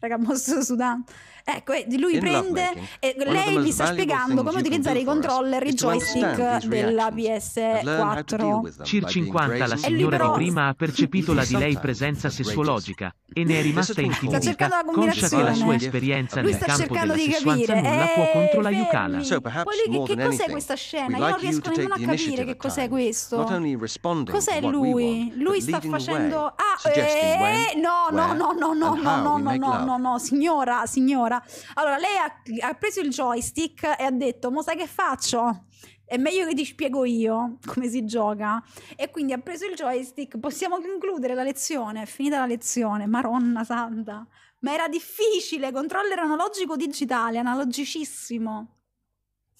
A: Raga, mo sto sudando. Ecco, lui prende e lei gli sta spiegando come utilizzare i controller e i joystick della PS4. Cir 50 la signora però... di
E: prima ha percepito la di lei presenza sessuologica e ne è rimasta intimidita. Sta cercando la combinazione. la sua esperienza lui nel campo della sessuanza capire. nulla eh, può contro la Yukala. Poi cioè, che, che cos'è questa
A: scena? Io non riesco nemmeno a capire che cos'è questo. Cos'è lui? Lui sta facendo... Ah, eh, no, no, no, no, no, no, no, no, no, no, signora, signora. Allora, lei ha, ha, preso il joystick e ha detto, Ma sai che faccio? È meglio che ti spiego io [LAUGHS] come si gioca. E quindi ha preso il joystick, possiamo concludere la lezione, è finita la lezione, maronna santa. Ma era difficile, controller analogico digitale, analogicissimo.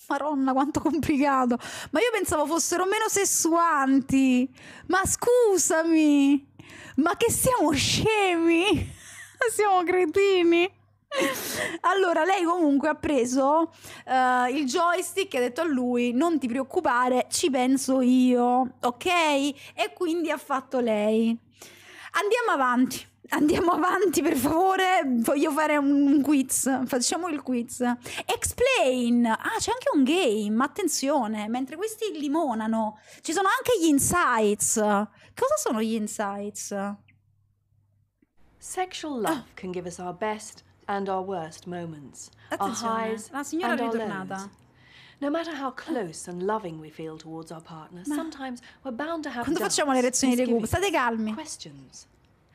A: Maronna, quanto complicato. Ma io pensavo fossero meno sessuanti. Ma scusami, ma che siamo scemi? [LAUGHS] siamo cretini. Allora, lei comunque ha preso uh, il joystick e ha detto a lui: Non ti preoccupare, ci penso io, ok? E quindi ha fatto lei. Andiamo avanti. [LAUGHS] Andiamo avanti, per favore. Voglio fare un quiz. Facciamo il quiz. Explain. Ah, c'è anche un game. Attenzione, mentre questi limonano, ci sono anche gli insights. Cosa sono gli insights? Sexual love oh. can give us our best and our
F: worst moments, our highs and our lows. No matter how close and loving we feel towards our partner, sometimes we're bound to have Quando facciamo le dei state calmi. questions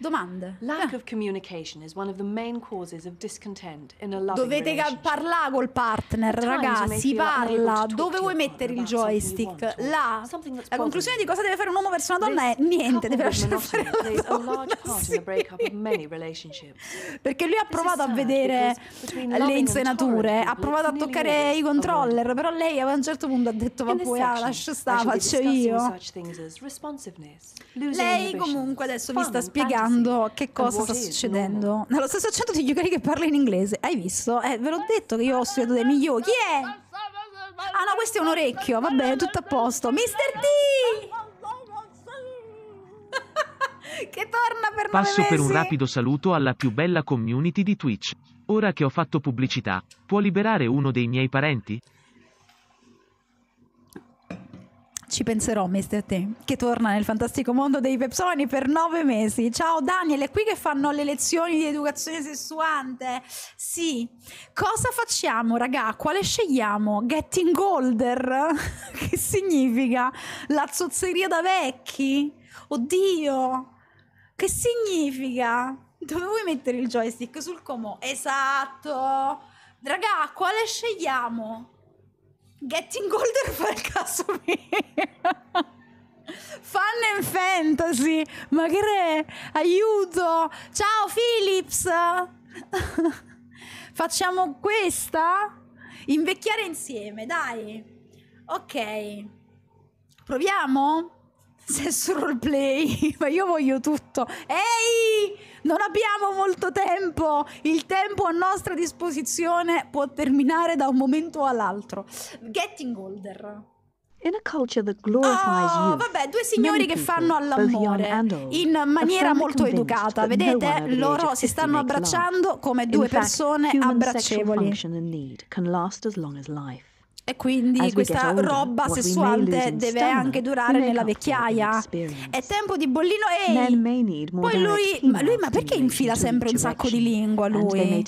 F: Domande. Lack eh. of communication is one of the main causes of discontent
A: in a loving Dovete parlare col partner, ragazzi, parla. Dove vuoi mettere il joystick? Là. La conclusione di cosa deve fare un uomo verso una donna è niente, deve lasciare fare la donna. [LAUGHS] Sì. Perché lui ha provato a vedere le insenature, ha provato a toccare i controller, però lei a un certo punto ha detto vabbè, ah, lascia stare, faccio io.
F: Lei comunque
A: adesso vi sta spiegando parlando? Sì. Che cosa sta succedendo? Nello stesso accento di Yukari che parla in inglese. Hai visto? Eh, ve l'ho detto che io ho studiato dei Miyu. Chi è? Ah no, questo è un orecchio. Vabbè, tutto a posto. Mister T! [LAUGHS] che torna per Passo per un rapido
E: saluto alla più bella community di Twitch. Ora che ho fatto pubblicità, può liberare uno dei miei parenti?
A: Ci penserò, mister te, che torna nel fantastico mondo dei pepsoni per nove mesi. Ciao Daniel, è qui che fanno le lezioni di educazione sessuante. Sì. Cosa facciamo, raga? Quale scegliamo? Getting older? [LAUGHS] che significa? La zozzeria da vecchi? Oddio! Che significa? Dove vuoi mettere il joystick? Sul comò. Esatto! Raga, quale scegliamo? Getting Older fa il caso mio. Fun and Fantasy. Ma che re? Aiuto! Ciao Philips! Facciamo questa? Invecchiare insieme, dai. Ok. Proviamo? Sesso roleplay, [LAUGHS] ma io voglio tutto. Ehi, non abbiamo molto tempo. Il tempo a nostra disposizione può terminare da un momento all'altro. Getting older. In a culture that glorifies oh, youth, vabbè, due signori che fanno all'amore in maniera molto educata. Vedete, loro si stanno abbracciando come due persone
F: abbraccevoli.
A: E quindi questa roba sessuante deve anche durare nella vecchiaia. È tempo di bollino e poi lui, ma, lui, ma perché infila sempre un sacco di lingua lui?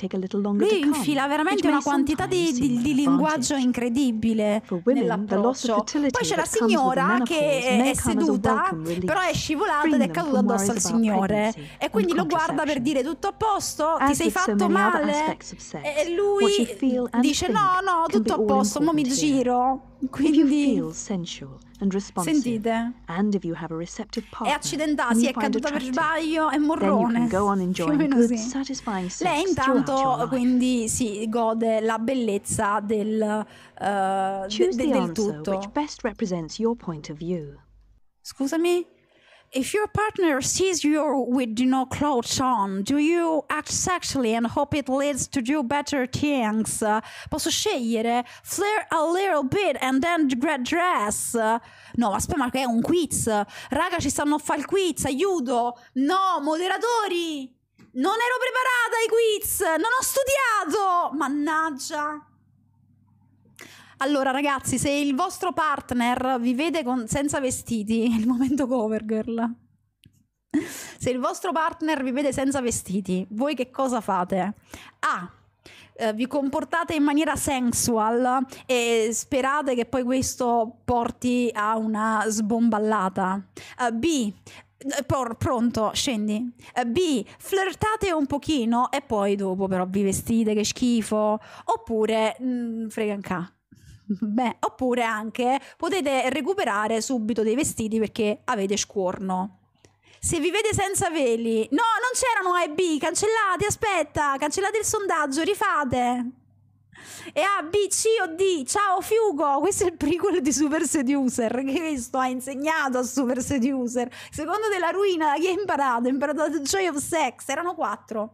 A: Lui infila veramente una quantità di, di, di linguaggio incredibile nell'approccio. Poi c'è la signora che è seduta, però è scivolata ed è caduta addosso al signore e quindi lo guarda per dire tutto a posto, ti sei fatto male e lui dice no no tutto a posto, mo mi giro. Quindi
F: sentite. Partner, è accidentata, si è caduta per sbaglio,
A: è morrone. [LAUGHS] Più o meno sì. Lei intanto quindi si sì, gode la bellezza del, uh, de, del tutto. Scusami? if your partner sees you with you know clothes on, do you act sexually and hope it leads to do better things? Uh, posso scegliere flare a little bit and then get dress. Uh, no, aspetta, ma è un quiz. Raga, ci stanno a fare il quiz, aiuto. No, moderatori. Non ero preparata ai quiz, non ho studiato. Mannaggia. Allora, ragazzi, se il vostro partner vi vede con, senza vestiti, [LAUGHS] è il momento cover girl. Se il vostro partner vi vede senza vestiti, voi che cosa fate? A. Eh, vi comportate in maniera sensual e sperate che poi questo porti a una sbomballata. Eh, B. Eh, por, pronto, scendi. Eh, B, flirtate un pochino e poi dopo però vi vestite che schifo. Oppure, mh, mm, frega un ca'. Beh, oppure anche potete recuperare subito dei vestiti perché avete scuorno. Se vi vede senza veli, no, non c'erano A e B, cancellate, aspetta, cancellate il sondaggio, rifate. E A, B, C o D, ciao Fiugo, questo è il prequel di Super Seducer che questo ha insegnato a Super Seducer. Secondo della ruina, chi ha imparato? Ha imparato The Joy of Sex, erano quattro.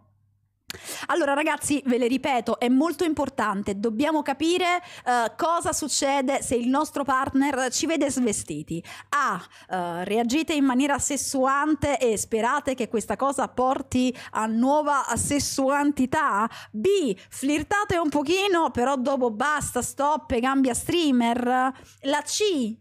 A: Allora ragazzi, ve le ripeto, è molto importante, dobbiamo capire uh, cosa succede se il nostro partner ci vede svestiti. A, uh, reagite in maniera sessuante e sperate che questa cosa porti a nuova sessuantità. B, flirtate un pochino, però dopo basta, stop, cambia streamer. La C,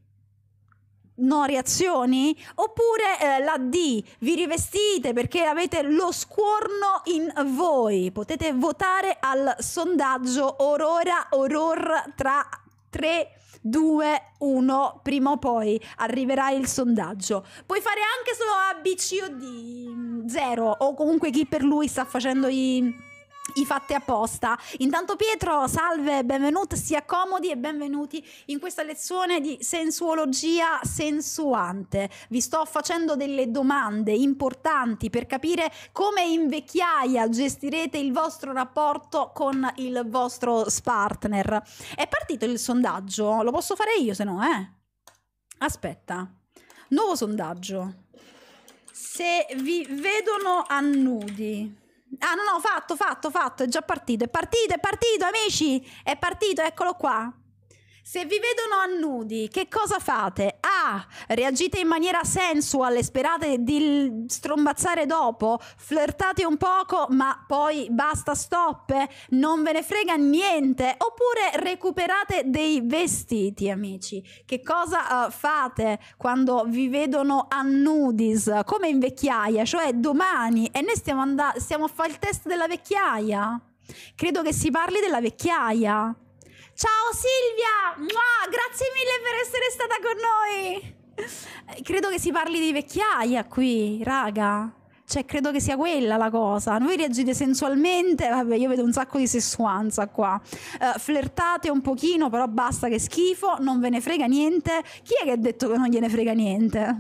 A: no reazioni? Oppure eh, la D, vi rivestite perché avete lo scuorno in voi. Potete votare al sondaggio Aurora Auror tra 3 2, 1, prima o poi arriverà il sondaggio. Puoi fare anche solo A, B, C o D, 0 o comunque chi per lui sta facendo i i fatti apposta. Intanto Pietro, salve, benvenuti, si accomodi e benvenuti in questa lezione di sensuologia sensuante. Vi sto facendo delle domande importanti per capire come in vecchiaia gestirete il vostro rapporto con il vostro partner. È partito il sondaggio, lo posso fare io se no, eh? Aspetta. Nuovo sondaggio. Se vi vedono a nudi Ah, no, no, fatto, fatto, fatto, è già partito, è partito, è partito, amici, è partito, eccolo qua. Se vi vedono a nudi, che cosa fate? A. Reagite in maniera sensual e sperate di strombazzare dopo? Flirtate un poco, ma poi basta stop? Non ve ne frega niente? Oppure recuperate dei vestiti, amici? Che cosa uh, fate quando vi vedono a nudis? Come in vecchiaia, cioè domani, e noi stiamo, stiamo a fare il test della vecchiaia? Credo che si parli della vecchiaia. Ciao Silvia! Mua! Grazie mille per essere stata con noi! Credo che si parli di vecchiaia qui, raga. Cioè, credo che sia quella la cosa. Noi reagite sensualmente, vabbè, io vedo un sacco di sessuanza qua. Uh, flirtate un pochino, però basta che schifo, non ve ne frega niente. Chi è che ha detto che non gliene frega niente?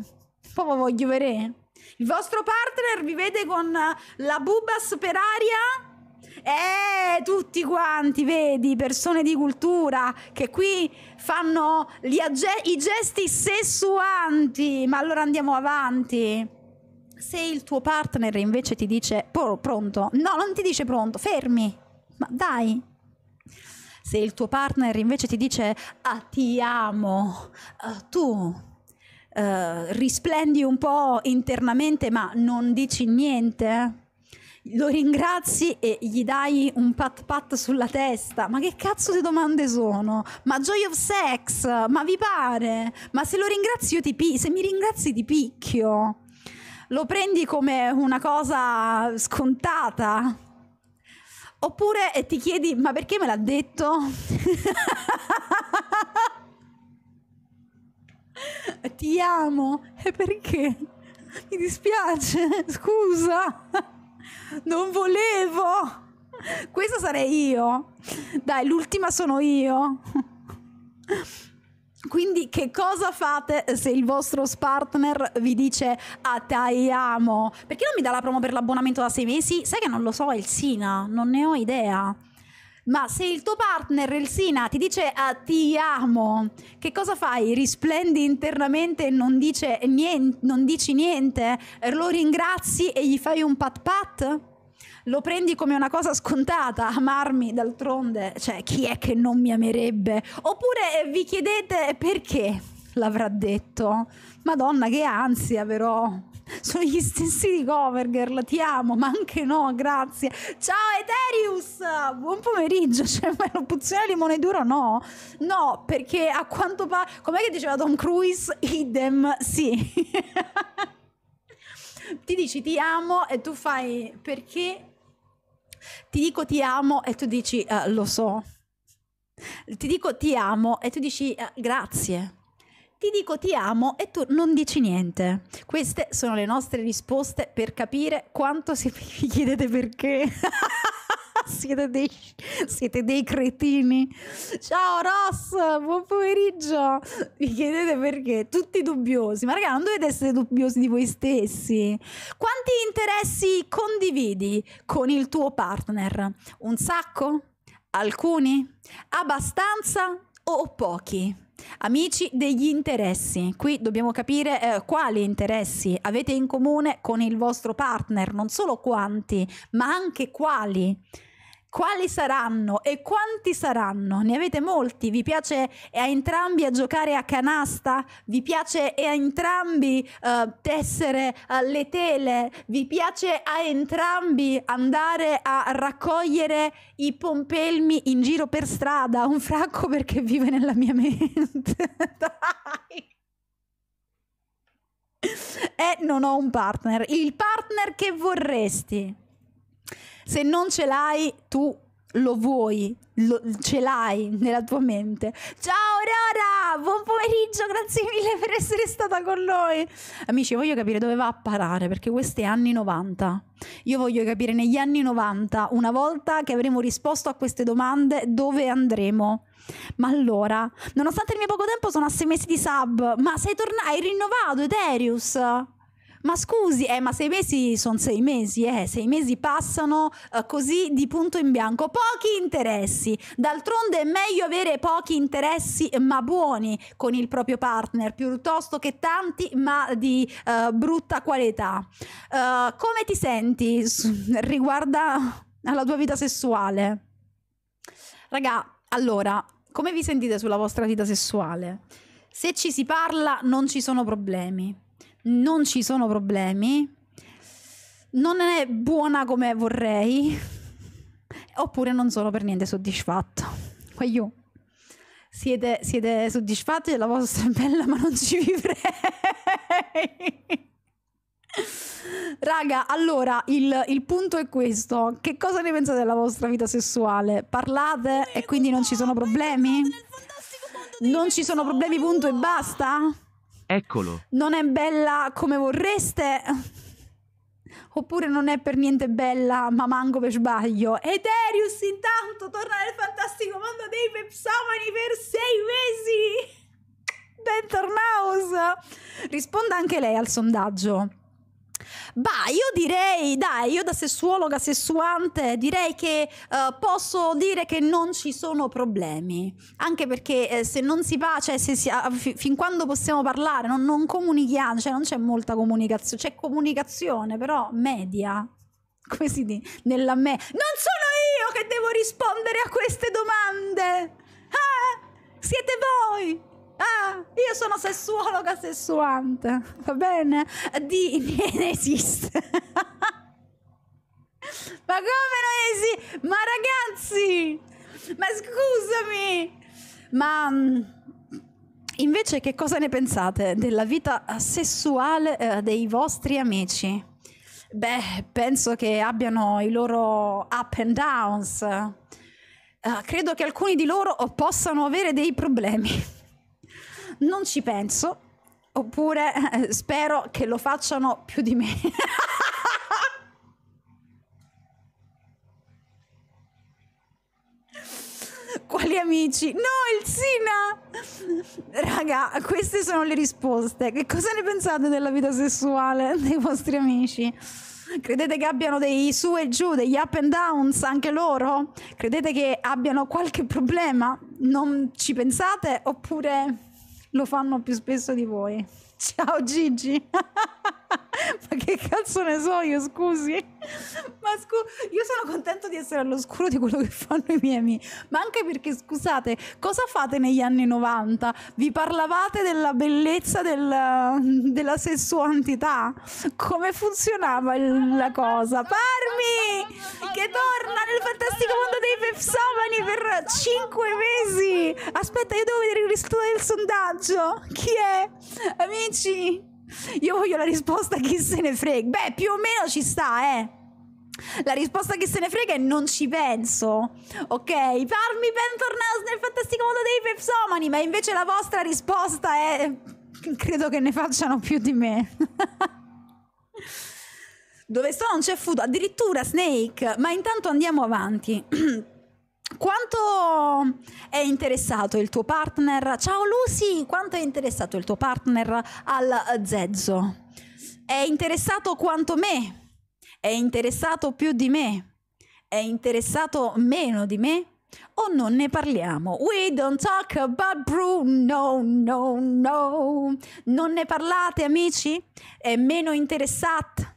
A: Proprio voglio vedere. Il vostro partner vi vede con la bubas per aria? Eh, tutti quanti, vedi, persone di cultura che qui fanno age- i gesti sessuanti. Ma allora andiamo avanti. Se il tuo partner invece ti dice pronto, no, non ti dice pronto, fermi, ma dai. Se il tuo partner invece ti dice ah, ti amo, ah, tu Uh, risplendi un po' internamente ma non dici niente? lo ringrazi e gli dai un pat pat sulla testa. Ma che cazzo di domande sono? Ma joy of sex? Ma vi pare? Ma se lo ringrazio ti picchio, se mi ringrazi ti picchio. Lo prendi come una cosa scontata. Oppure eh, ti chiedi, ma perché me l'ha detto? [LAUGHS] ti amo, e perché? Mi dispiace, scusa. Non volevo! Questa sarei io. Dai, l'ultima sono io. Quindi che cosa fate se il vostro partner vi dice ah ti amo? Perché non mi dà la promo per l'abbonamento da sei mesi? Sai che non lo so, è il Sina, non ne ho idea. Ma se il tuo partner, il Sina, ti dice ah, ti amo, che cosa fai? Risplendi internamente e non, niente, non dici niente? Lo ringrazi e gli fai un pat pat? lo prendi come una cosa scontata, amarmi d'altronde, cioè chi è che non mi amerebbe? Oppure eh, vi chiedete perché l'avrà detto? Madonna che ansia però, sono gli stessi di Covergirl, ti amo, ma anche no, grazie. Ciao Eterius, buon pomeriggio, [LAUGHS] cioè ma lo puzzone limone duro no? No, perché a quanto pare, com'è che diceva Tom Cruise? Idem, sì. [LAUGHS] ti dici ti amo e tu fai perché ti dico ti amo e tu dici eh, lo so. Ti dico ti amo e tu dici eh, grazie ti dico ti amo e tu non dici niente. Queste sono le nostre risposte per capire quanto se [LAUGHS] vi chiedete perché. [LAUGHS] siete, dei, siete dei cretini. Ciao Ross, buon pomeriggio. Vi chiedete perché? Tutti dubbiosi. Ma ragazzi, non dovete essere dubbiosi di voi stessi. Quanti interessi condividi con il tuo partner? Un sacco? Alcuni? Abbastanza o pochi? Amici degli interessi, qui dobbiamo capire eh, quali interessi avete in comune con il vostro partner, non solo quanti, ma anche quali. Quali saranno e quanti saranno? Ne avete molti? Vi piace eh, a entrambi a giocare a canasta? Vi piace eh, a entrambi uh, tessere uh, le tele? Vi piace a entrambi andare a raccogliere i pompelmi in giro per strada? Un fracco perché vive nella mia mente. [LAUGHS] Dai! E non ho un partner. Il partner che vorresti. Se non ce l'hai, tu lo vuoi, lo, ce l'hai nella tua mente. Ciao Aurora, buon pomeriggio, grazie mille per essere stata con noi. Amici, voglio capire dove va a parare perché questi anni 90. Io voglio capire negli anni 90, una volta che avremo risposto a queste domande, dove andremo. Ma allora, nonostante il mio poco tempo, sono a sei mesi di sub, ma sei tornato, hai rinnovato Eterius? Ma scusi, eh, ma sei mesi sono sei mesi, eh, sei mesi passano eh, così di punto in bianco. Pochi interessi. D'altronde è meglio avere pochi interessi ma buoni con il proprio partner piuttosto che tanti ma di eh, brutta qualità. Uh, come ti senti riguardo alla tua vita sessuale? Raga, allora, come vi sentite sulla vostra vita sessuale? Se ci si parla non ci sono problemi non ci sono problemi, non è buona come vorrei, [LAUGHS] oppure non sono per niente soddisfatto. Quagliù. Siete, siete, soddisfatti della vostra [LAUGHS] bella, ma non ci vivrei. [LAUGHS] Raga, allora il, il, punto è questo: che cosa ne pensate della vostra vita sessuale? Parlate e quindi non ci sono problemi? Non ci sono problemi, punto e basta? Eccolo. Non è bella come vorreste. Oppure non è per niente bella, ma manco per sbaglio. Eterius intanto torna nel fantastico mondo dei pepsomani per sei mesi. Dentor Risponda anche lei al sondaggio. Bah, io direi, dai, io da sessuologa sessuante direi che uh, posso dire che non ci sono problemi, anche perché eh, se non si va, cioè si, uh, fi, fin quando possiamo parlare, non, non comunichiamo, cioè non c'è molta comunicazione, c'è comunicazione però media, come si dice, nella me. Non sono io che devo rispondere a queste domande! Ah, siete voi! Ah, io sono sessuologa sessuante, va bene? Di non esiste. [LAUGHS] ma come non esiste? Ma ragazzi, ma scusami. Ma mm, invece che cosa ne pensate della vita sessuale eh, dei vostri amici? Beh, penso che abbiano i loro up and downs. Uh, credo che alcuni di loro possano avere dei problemi. [LAUGHS] non ci penso, oppure eh, spero che lo facciano più di me. [LAUGHS] Quali amici? No, il Sina! Raga, queste sono le risposte. Che cosa ne pensate della vita sessuale dei vostri amici? Credete che abbiano dei su e giù, degli up and downs anche loro? Credete che abbiano qualche problema? Non ci pensate? Oppure lo fanno più spesso di voi. [LAUGHS] Ciao Gigi! [LAUGHS] [LAUGHS] ma che cazzo ne so io, scusi. ma scu- io sono contento di essere all'oscuro di quello che fanno i miei amici, ma anche perché scusate, cosa fate negli anni 90? Vi parlavate della bellezza del, della sessualità? Come funzionava il, la cosa? Parmi che torna nel fantastico mondo dei pepsomani per 5 mesi. Aspetta, io devo vedere il risultato del sondaggio. Chi è? Amici, [LAUGHS] Io voglio la risposta chi se ne frega. Beh, più o meno ci sta, eh. La risposta che se ne frega è non ci penso. Ok, parmi bentornato nel fantastico mondo dei pepsomani, ma invece la vostra risposta è [LAUGHS] credo che ne facciano più di me. [LAUGHS] Dove sto non c'è food, addirittura Snake, ma intanto andiamo avanti. [CLEARS THROAT] Quanto è interessato il tuo partner? Ciao Lucy, quanto è interessato il tuo partner al zezzo? È interessato quanto me? È interessato più di me? È interessato meno di me? O non ne parliamo? We don't talk about Bruno, no, no. Non ne parlate amici? È meno interessato?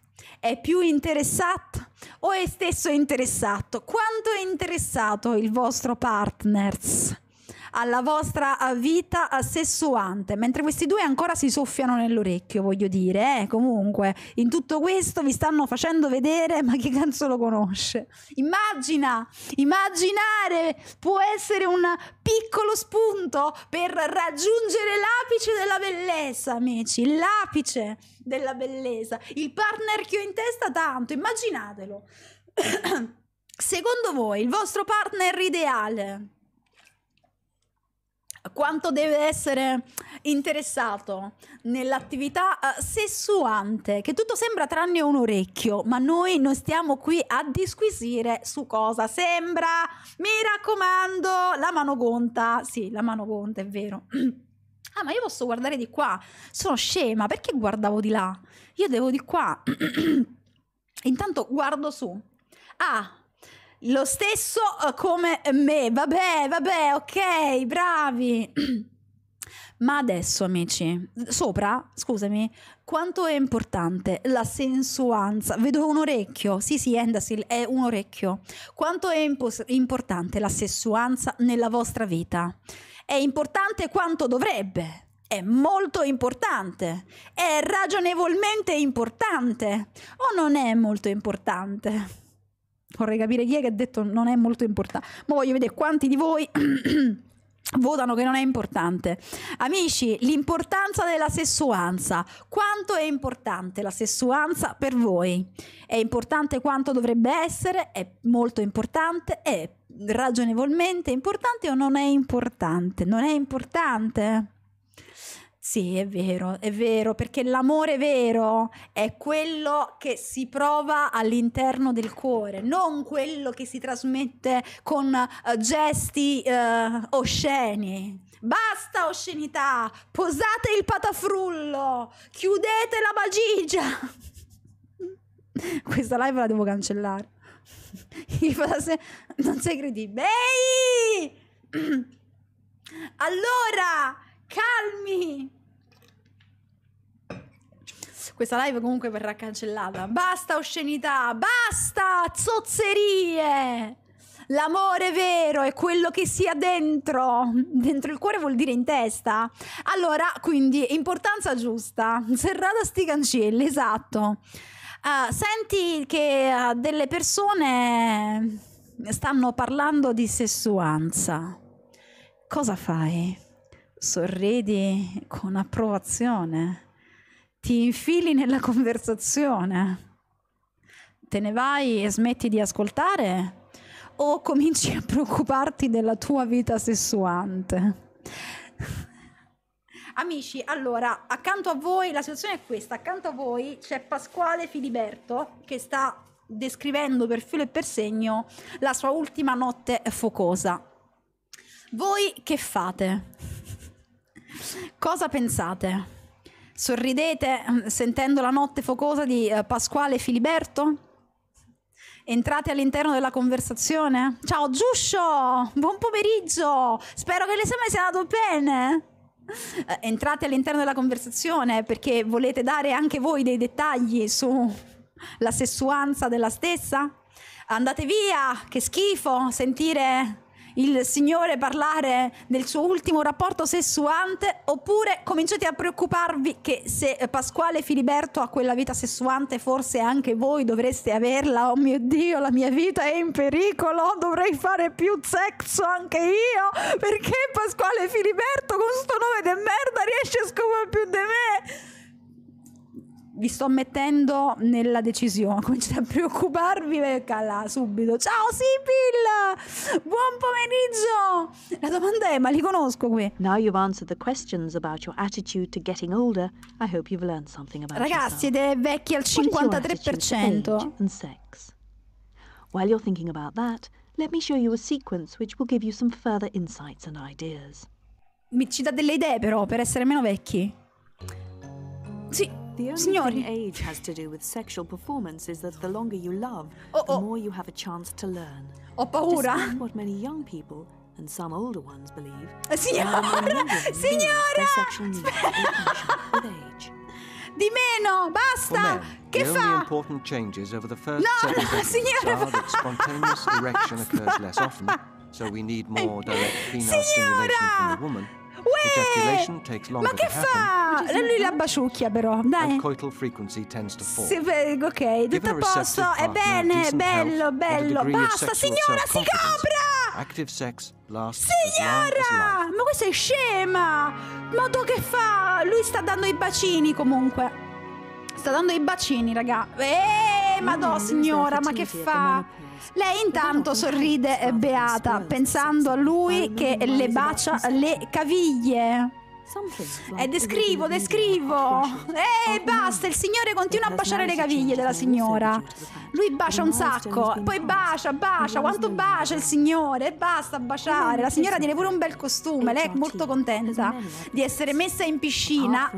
A: è più interessato o è stesso interessato? Quanto è interessato il vostro partner? alla vostra eh, vita eh, sessuante, mentre questi due ancora si soffiano nell'orecchio, voglio dire, eh? comunque, in tutto questo vi stanno facendo vedere, ma che cazzo lo conosce? Immagina, immaginare può essere un piccolo spunto per raggiungere l'apice della bellezza, amici, l'apice della bellezza, il partner che ho in testa tanto, immaginatelo. [COUGHS] Secondo voi il vostro partner ideale quanto deve essere interessato nell'attività eh, sessuante, che tutto sembra tranne un orecchio, ma noi non stiamo qui a disquisire su cosa sembra. Mi raccomando, la mano gonta, sì, la mano gonta, è vero. [CLEARS THROAT] Ah, ma io posso guardare di qua. Sono scema, perché guardavo di là? Io devo di qua. [CLEARS THROAT] Intanto guardo su. Ah, lo stesso eh, come me, vabbè, vabbè, ok, bravi. [CLEARS THROAT] Ma adesso, amici, sopra, scusami, quanto è importante la sensuanza? Vedo un orecchio, sì sì, Endasil è un orecchio. Quanto è impos- importante la sessuanza nella vostra vita? È importante quanto dovrebbe, è molto importante, è ragionevolmente importante o non è molto importante? vorrei capire chi è che ha detto non è molto importante, ma voglio vedere quanti di voi [CLEARS THROAT] votano che non è importante. Amici, l'importanza della sessuanza. Quanto è importante la sessuanza per voi? È importante quanto dovrebbe essere? È molto importante? È ragionevolmente importante o non è importante? Non è importante? Sì, è vero, è vero, perché l'amore vero è quello che si prova all'interno del cuore, non quello che si trasmette con uh, gesti uh, osceni. Basta oscenità, posate il patafrullo, chiudete la bagigia. [LAUGHS] Questa live la devo cancellare. [LAUGHS] non sei credibile. Ehi! [CLEARS THROAT] Allora, calmi! Questa live comunque verrà cancellata. Basta oscenità, basta zozzerie! L'amore vero è quello che si ha dentro. Dentro il cuore vuol dire in testa. Allora, quindi, importanza giusta. Serrata sti cancelli, esatto. Uh, senti che uh, delle persone stanno parlando di sessuanza. Cosa fai? sorridi con approvazione, ti infili nella conversazione, te ne vai e smetti di ascoltare o cominci a preoccuparti della tua vita sessuante. Amici, allora, accanto a voi la situazione è questa, accanto a voi c'è Pasquale Filiberto che sta descrivendo per filo e per segno la sua ultima notte focosa. Voi che fate? Cosa pensate? Sorridete mm, sentendo la notte focosa di eh, Pasquale e Filiberto? Entrate all'interno della conversazione? Ciao Giuscio, buon pomeriggio, spero che l'esame sia andato bene eh, entrate all'interno della conversazione perché volete dare anche voi dei dettagli sulla sessuanza della stessa? Andate via, che schifo sentire il Signore parlare del suo ultimo rapporto sessuante oppure cominciate a preoccuparvi che se Pasquale Filiberto ha quella vita sessuante forse anche voi dovreste averla, oh mio Dio la mia vita è in pericolo, dovrei fare più sexo anche io perché Pasquale Filiberto con questo nome di merda riesce a scopare più di me vi sto mettendo nella decisione, [LAUGHS] cominciate a preoccuparvi perché subito. Ciao Sibyl! Buon pomeriggio! La domanda è, ma li conosco qui? Now you've answered the questions about your attitude
F: to getting older, I hope you've learned something about Ragazzi,
A: yourself. siete vecchi al 53%. And sex?
F: While you're thinking about that, let me show you a sequence which will
A: give you some further insights
F: and ideas.
A: Mi ci dà delle idee però, per essere meno vecchi.
F: Sì, The only Signori. thing age has to do with sexual performance is that the longer you love, oh, oh. the more you have a chance to learn. Ho paura. Despite what many young people and some older ones
A: believe. Eh, signora, signora. with age. Di meno, basta. Men, che the fa? only
C: important changes over the first no, [LAUGHS] no, signora, are that spontaneous erection occurs less often, so we need more direct penile stimulation from the woman Ma che fa?
A: Lui la baciucchia però, dai. Sì, ok, tutto a
C: posto. bene, bello, bello. Basta, signora, si copra! Signora!
A: Ma questa è scema! Ma tu che fa? Lui sta dando i bacini comunque. Sta dando i bacini, raga. Eeeh, madò, signora, ma che fa? Lei intanto sorride beata, pensando a lui che le bacia le caviglie eh, descrivo, esatto, descrivo! E eh, basta, il signore continua a baciare le caviglie della signora. Lui bacia un sacco, poi bacia, bacia, quanto bacia il signore, e basta baciare. La signora tiene pure un bel costume, lei è esatto. molto contenta di essere messa in piscina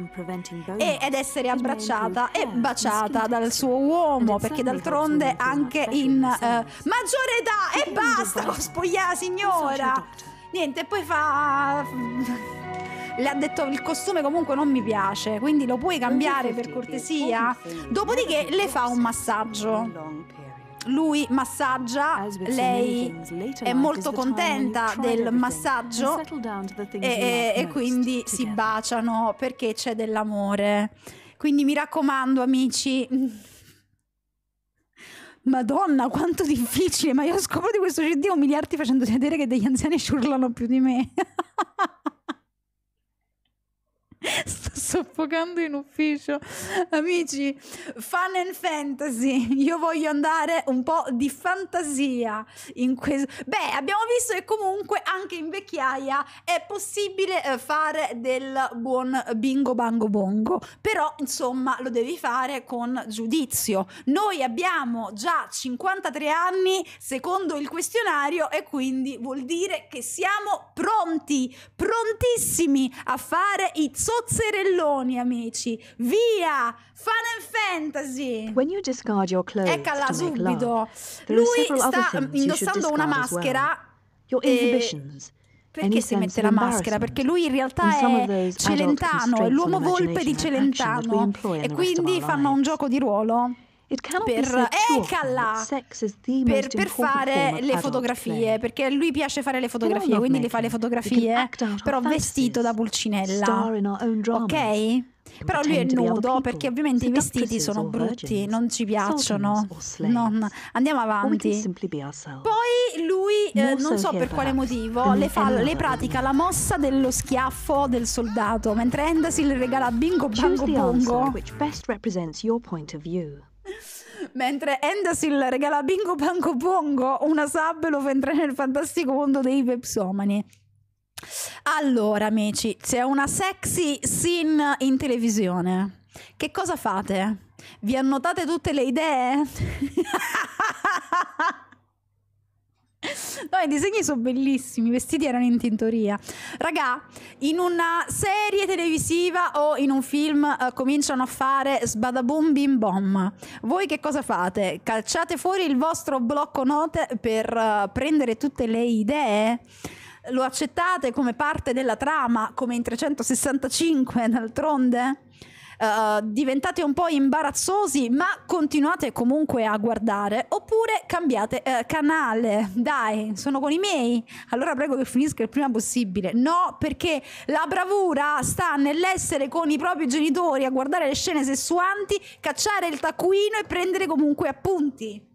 A: e, ed essere abbracciata e eh, baciata dal suo uomo, perché d'altronde anche in eh, maggiore età, e basta con spogliare esatto, la signora! Certo. Niente, poi fa... le ha detto il costume comunque non mi piace, quindi lo puoi cambiare per cortesia. Dopodiché le fa un massaggio lui massaggia, lei
F: è molto contenta del massaggio e, e,
A: quindi si baciano perché c'è dell'amore. Quindi mi raccomando amici, Madonna, quanto difficile! Ma io ho scopo di questo CD è umiliarti facendo vedere che degli anziani ci urlano più di me. [LAUGHS] [LAUGHS] Sto soffocando in ufficio. Amici, fan and fantasy. Io voglio andare un po' di fantasia in questo. Beh, abbiamo visto che comunque anche in vecchiaia è possibile eh, fare del buon bingo bango bongo, però insomma lo devi fare con giudizio. Noi abbiamo già 53 anni secondo il questionario e quindi vuol dire che siamo pronti, prontissimi a fare i zombie Tozzerelloni, amici. Via! Fun and Fantasy! When you discard your clothes
F: Eccola subito. Lui sta indossando una maschera. Well. Eh, perché si mette la maschera? Perché
A: lui in realtà è Celentano, è l'uomo volpe di Celentano. E quindi fanno un gioco di ruolo per, eccola, per, per fare le fotografie, perché lui piace fare le fotografie, quindi le fa le fotografie, però vestito da Pulcinella. Ok? Però lui è nudo perché ovviamente i vestiti sono brutti, non ci piacciono. Non. Andiamo avanti. Poi lui, eh, non so per quale motivo, le, fa, le, pratica la mossa dello schiaffo del soldato, mentre Henderson le regala bingo bango bongo. Mentre Endasil regala Bingo Panco Pongo una sub lo fa entrare nel fantastico mondo dei websomani. Allora, amici, c'è una sexy scene in televisione. Che cosa fate? Vi annotate tutte le idee? [LAUGHS] [LAUGHS] No, i disegni sono bellissimi, i vestiti erano in tintoria. Raga, in una serie televisiva o in un film eh, cominciano a fare sbadaboom bim bom. Voi che cosa fate? Calciate fuori il vostro blocco note per eh, prendere tutte le idee? Lo accettate come parte della trama, come in 365 d'altronde? uh, diventate un po' imbarazzosi, ma continuate comunque a guardare, oppure cambiate uh, canale. Dai, sono con i miei. Allora prego che finisca il prima possibile. No, perché la bravura sta nell'essere con i propri genitori a guardare le scene sessuanti, cacciare il taccuino e prendere comunque appunti.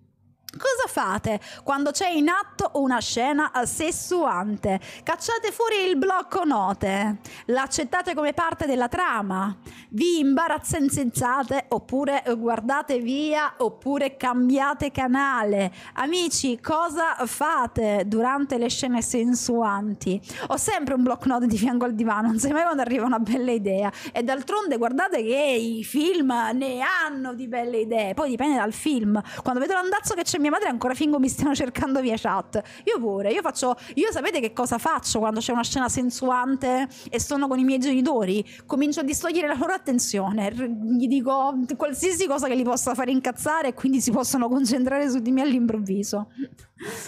A: Cosa fate quando c'è in atto una scena sessuante? Cacciate fuori il blocco note, l'accettate come parte della trama, vi imbarazzensate oppure guardate via oppure cambiate canale. Amici, cosa fate durante le scene sensuanti? Ho sempre un blocco note di fianco al divano, non sai mai quando arriva una bella idea. E d'altronde guardate che i film ne hanno di belle idee, poi dipende dal film. Quando vedo l'andazzo che c'è mia mia madre ancora fingo mi stiano cercando via chat. Io pure, io faccio, io sapete che cosa faccio quando c'è una scena sensuante e sono con i miei genitori? Comincio a distogliere la loro attenzione, gli dico qualsiasi cosa che li possa fare incazzare e quindi si possono concentrare su di me all'improvviso.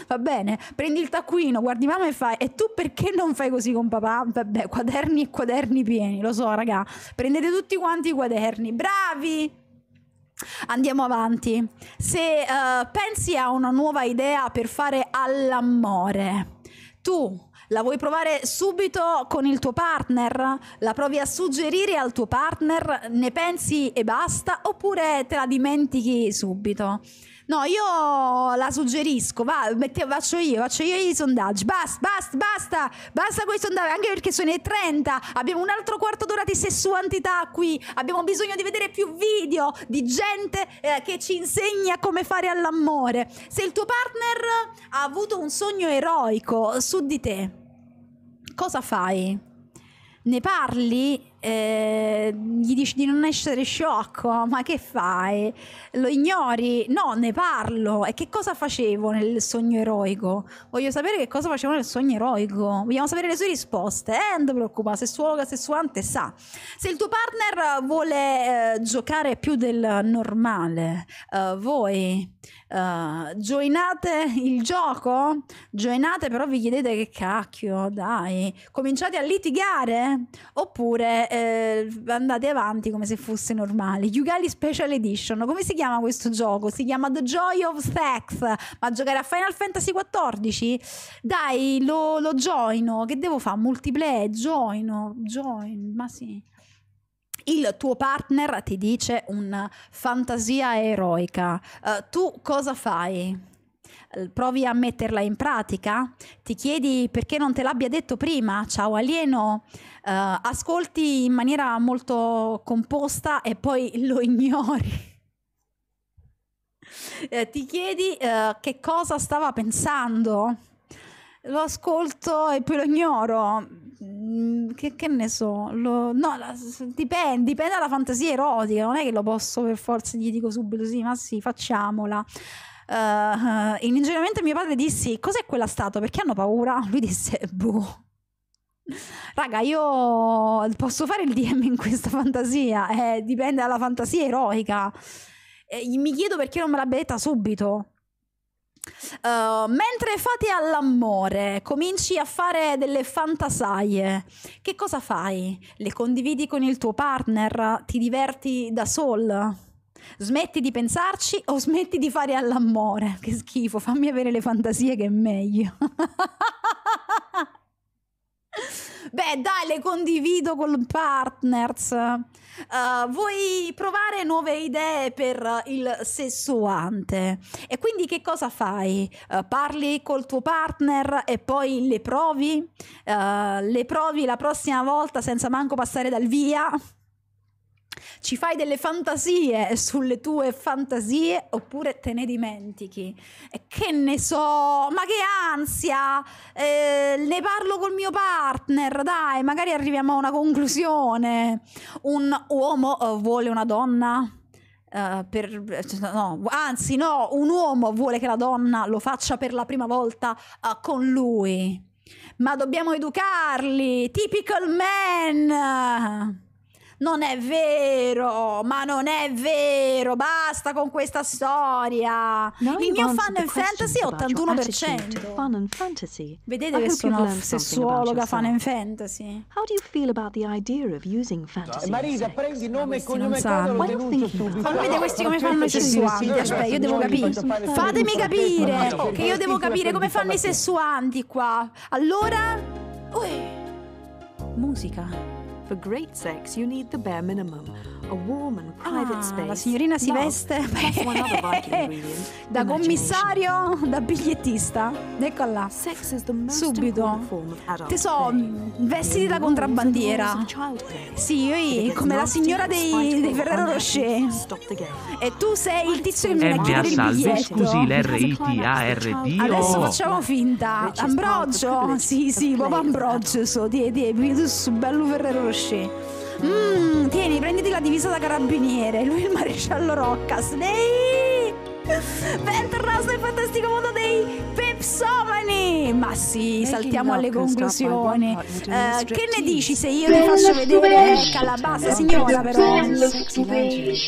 A: Va bene, prendi il taccuino, guardi mamma e fai, e tu perché non fai così con papà? Vabbè, quaderni e quaderni pieni, lo so raga, prendete tutti quanti i quaderni, bravi! Andiamo avanti. Se uh, pensi a una nuova idea per fare all'amore, tu la vuoi provare subito con il tuo partner? La provi a suggerire al tuo partner? Ne pensi e basta? Oppure te la dimentichi subito? No, io la suggerisco, va, mette, faccio io, faccio io i sondaggi. Basta, basta, basta, basta con i sondaggi, anche perché sono le 30, abbiamo un altro quarto d'ora di sessualità qui, abbiamo bisogno di vedere più video di gente eh, che ci insegna come fare all'amore. Se il tuo partner ha avuto un sogno eroico su di te, cosa fai? ne parli, eh, gli dici di non essere sciocco, ma che fai? Lo ignori? No, ne parlo. E che cosa facevo nel sogno eroico? Voglio sapere che cosa facevo nel sogno eroico. Vogliamo sapere le sue risposte. Eh, non ti preoccupare, sessuologa, sessuante sa. Se il tuo partner vuole eh, giocare più del normale, eh, voi uh, eh, joinate il gioco, joinate però vi chiedete che cacchio, dai, cominciate a litigare oppure eh, andate avanti come se fosse normale. Yugali Special Edition, come si chiama questo gioco? Si chiama The Joy of Sex, ma giocare a Final Fantasy XIV? Dai, lo, lo joino, che devo fare? Multiplayer, joino, join, ma sì il tuo partner ti dice una fantasia eroica, uh, tu cosa fai? Provi a metterla in pratica? Ti chiedi perché non te l'abbia detto prima? Ciao alieno, uh, ascolti in maniera molto composta e poi [LAUGHS] lo ignori. Eh, ti chiedi eh, che cosa stava pensando. Lo ascolto e poi lo ignoro. Mm, che, che, ne so, lo, no, la, dipende, dipende dalla fantasia erotica, non è che lo posso per forza gli dico subito sì, ma sì, facciamola. Uh, eh, uh, ingenuamente mio padre disse cos'è quella statua, perché hanno paura? Lui disse boh. Raga, io posso fare il DM in questa fantasia, eh, dipende dalla fantasia eroica. Eh, mi chiedo perché non me l'abbia detta subito. Uh, mentre fate all'amore, cominci a fare delle fantasaie. Che cosa fai? Le condividi con il tuo partner? Ti diverti da sol? Smetti di pensarci o smetti di fare all'amore? Che schifo, fammi avere le fantasie che è meglio. [LAUGHS] Beh, dai, le condivido con partners. Uh, vuoi provare nuove idee per il sessuante? E quindi che cosa fai? Uh, parli col tuo partner e poi le provi? Uh, le provi la prossima volta senza manco passare dal via? ci fai delle fantasie sulle tue fantasie oppure te ne dimentichi. E che ne so, ma che ansia, eh, ne parlo col mio partner, dai, magari arriviamo a una conclusione. Un uomo eh, vuole una donna? Uh, per, no, anzi no, un uomo vuole che la donna lo faccia per la prima volta uh, con lui. Ma dobbiamo educarli, typical man! Non è vero, ma non è vero, basta con questa storia. Now Il mio fan in fantasy è 81%.
F: Fun and fantasy.
A: Vedete I che sono
F: sessuologa fan in fantasy. How do you feel about the idea of using fantasy? Marisa,
E: prendi nome
F: e cognome cosa lo denuncio subito. Ma vedete questi come fanno i sessuanti, aspetta, io devo capire.
A: Fatemi capire che io devo capire come fanno i sessuanti qua. Allora Ui.
F: musica For great sex, you need the bare
A: minimum Ah, la signorina si veste [LAUGHS] da commissario, da bigliettista. Eccola. Subito. Tesoro, vestiti da contrabbandiera. Sì, come la signora dei, dei Ferrero Rocher. E tu sei il tizio che mi ha chiesto il biglietto. Scusi, l'R-I-T-A-R-D
E: Adesso facciamo
A: finta. Ambrogio. Sì, sì, proprio Ambrogio. Di, di, bello Ferrero Rocher. Mmm, tieni, prenditi la divisa da carabiniere. Lui è il maresciallo Roccas. Nei! Bentornato nel fantastico mondo dei pepsomani! Ma sì, saltiamo alle conclusioni. Eh, che ne dici se io ti faccio vedere la basta signora però?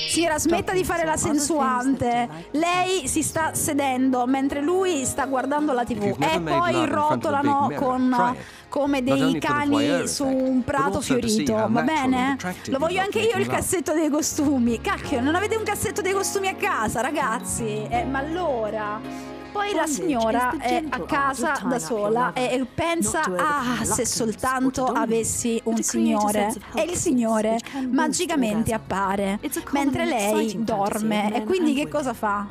A: Sira, smetta di fare la sensuante. Lei si sta sedendo mentre lui sta guardando la tv e poi rotolano con cioè, come dei cani su un prato fiorito, va bene? Lo voglio anche io il cassetto dei costumi. Cacchio, non avete un cassetto dei costumi a casa, ragazzi? Eh, ma allora... Poi la signora è a casa da sola e pensa, ah, se soltanto avessi un signore. E il signore magicamente appare, mentre lei dorme. E quindi che cosa fa?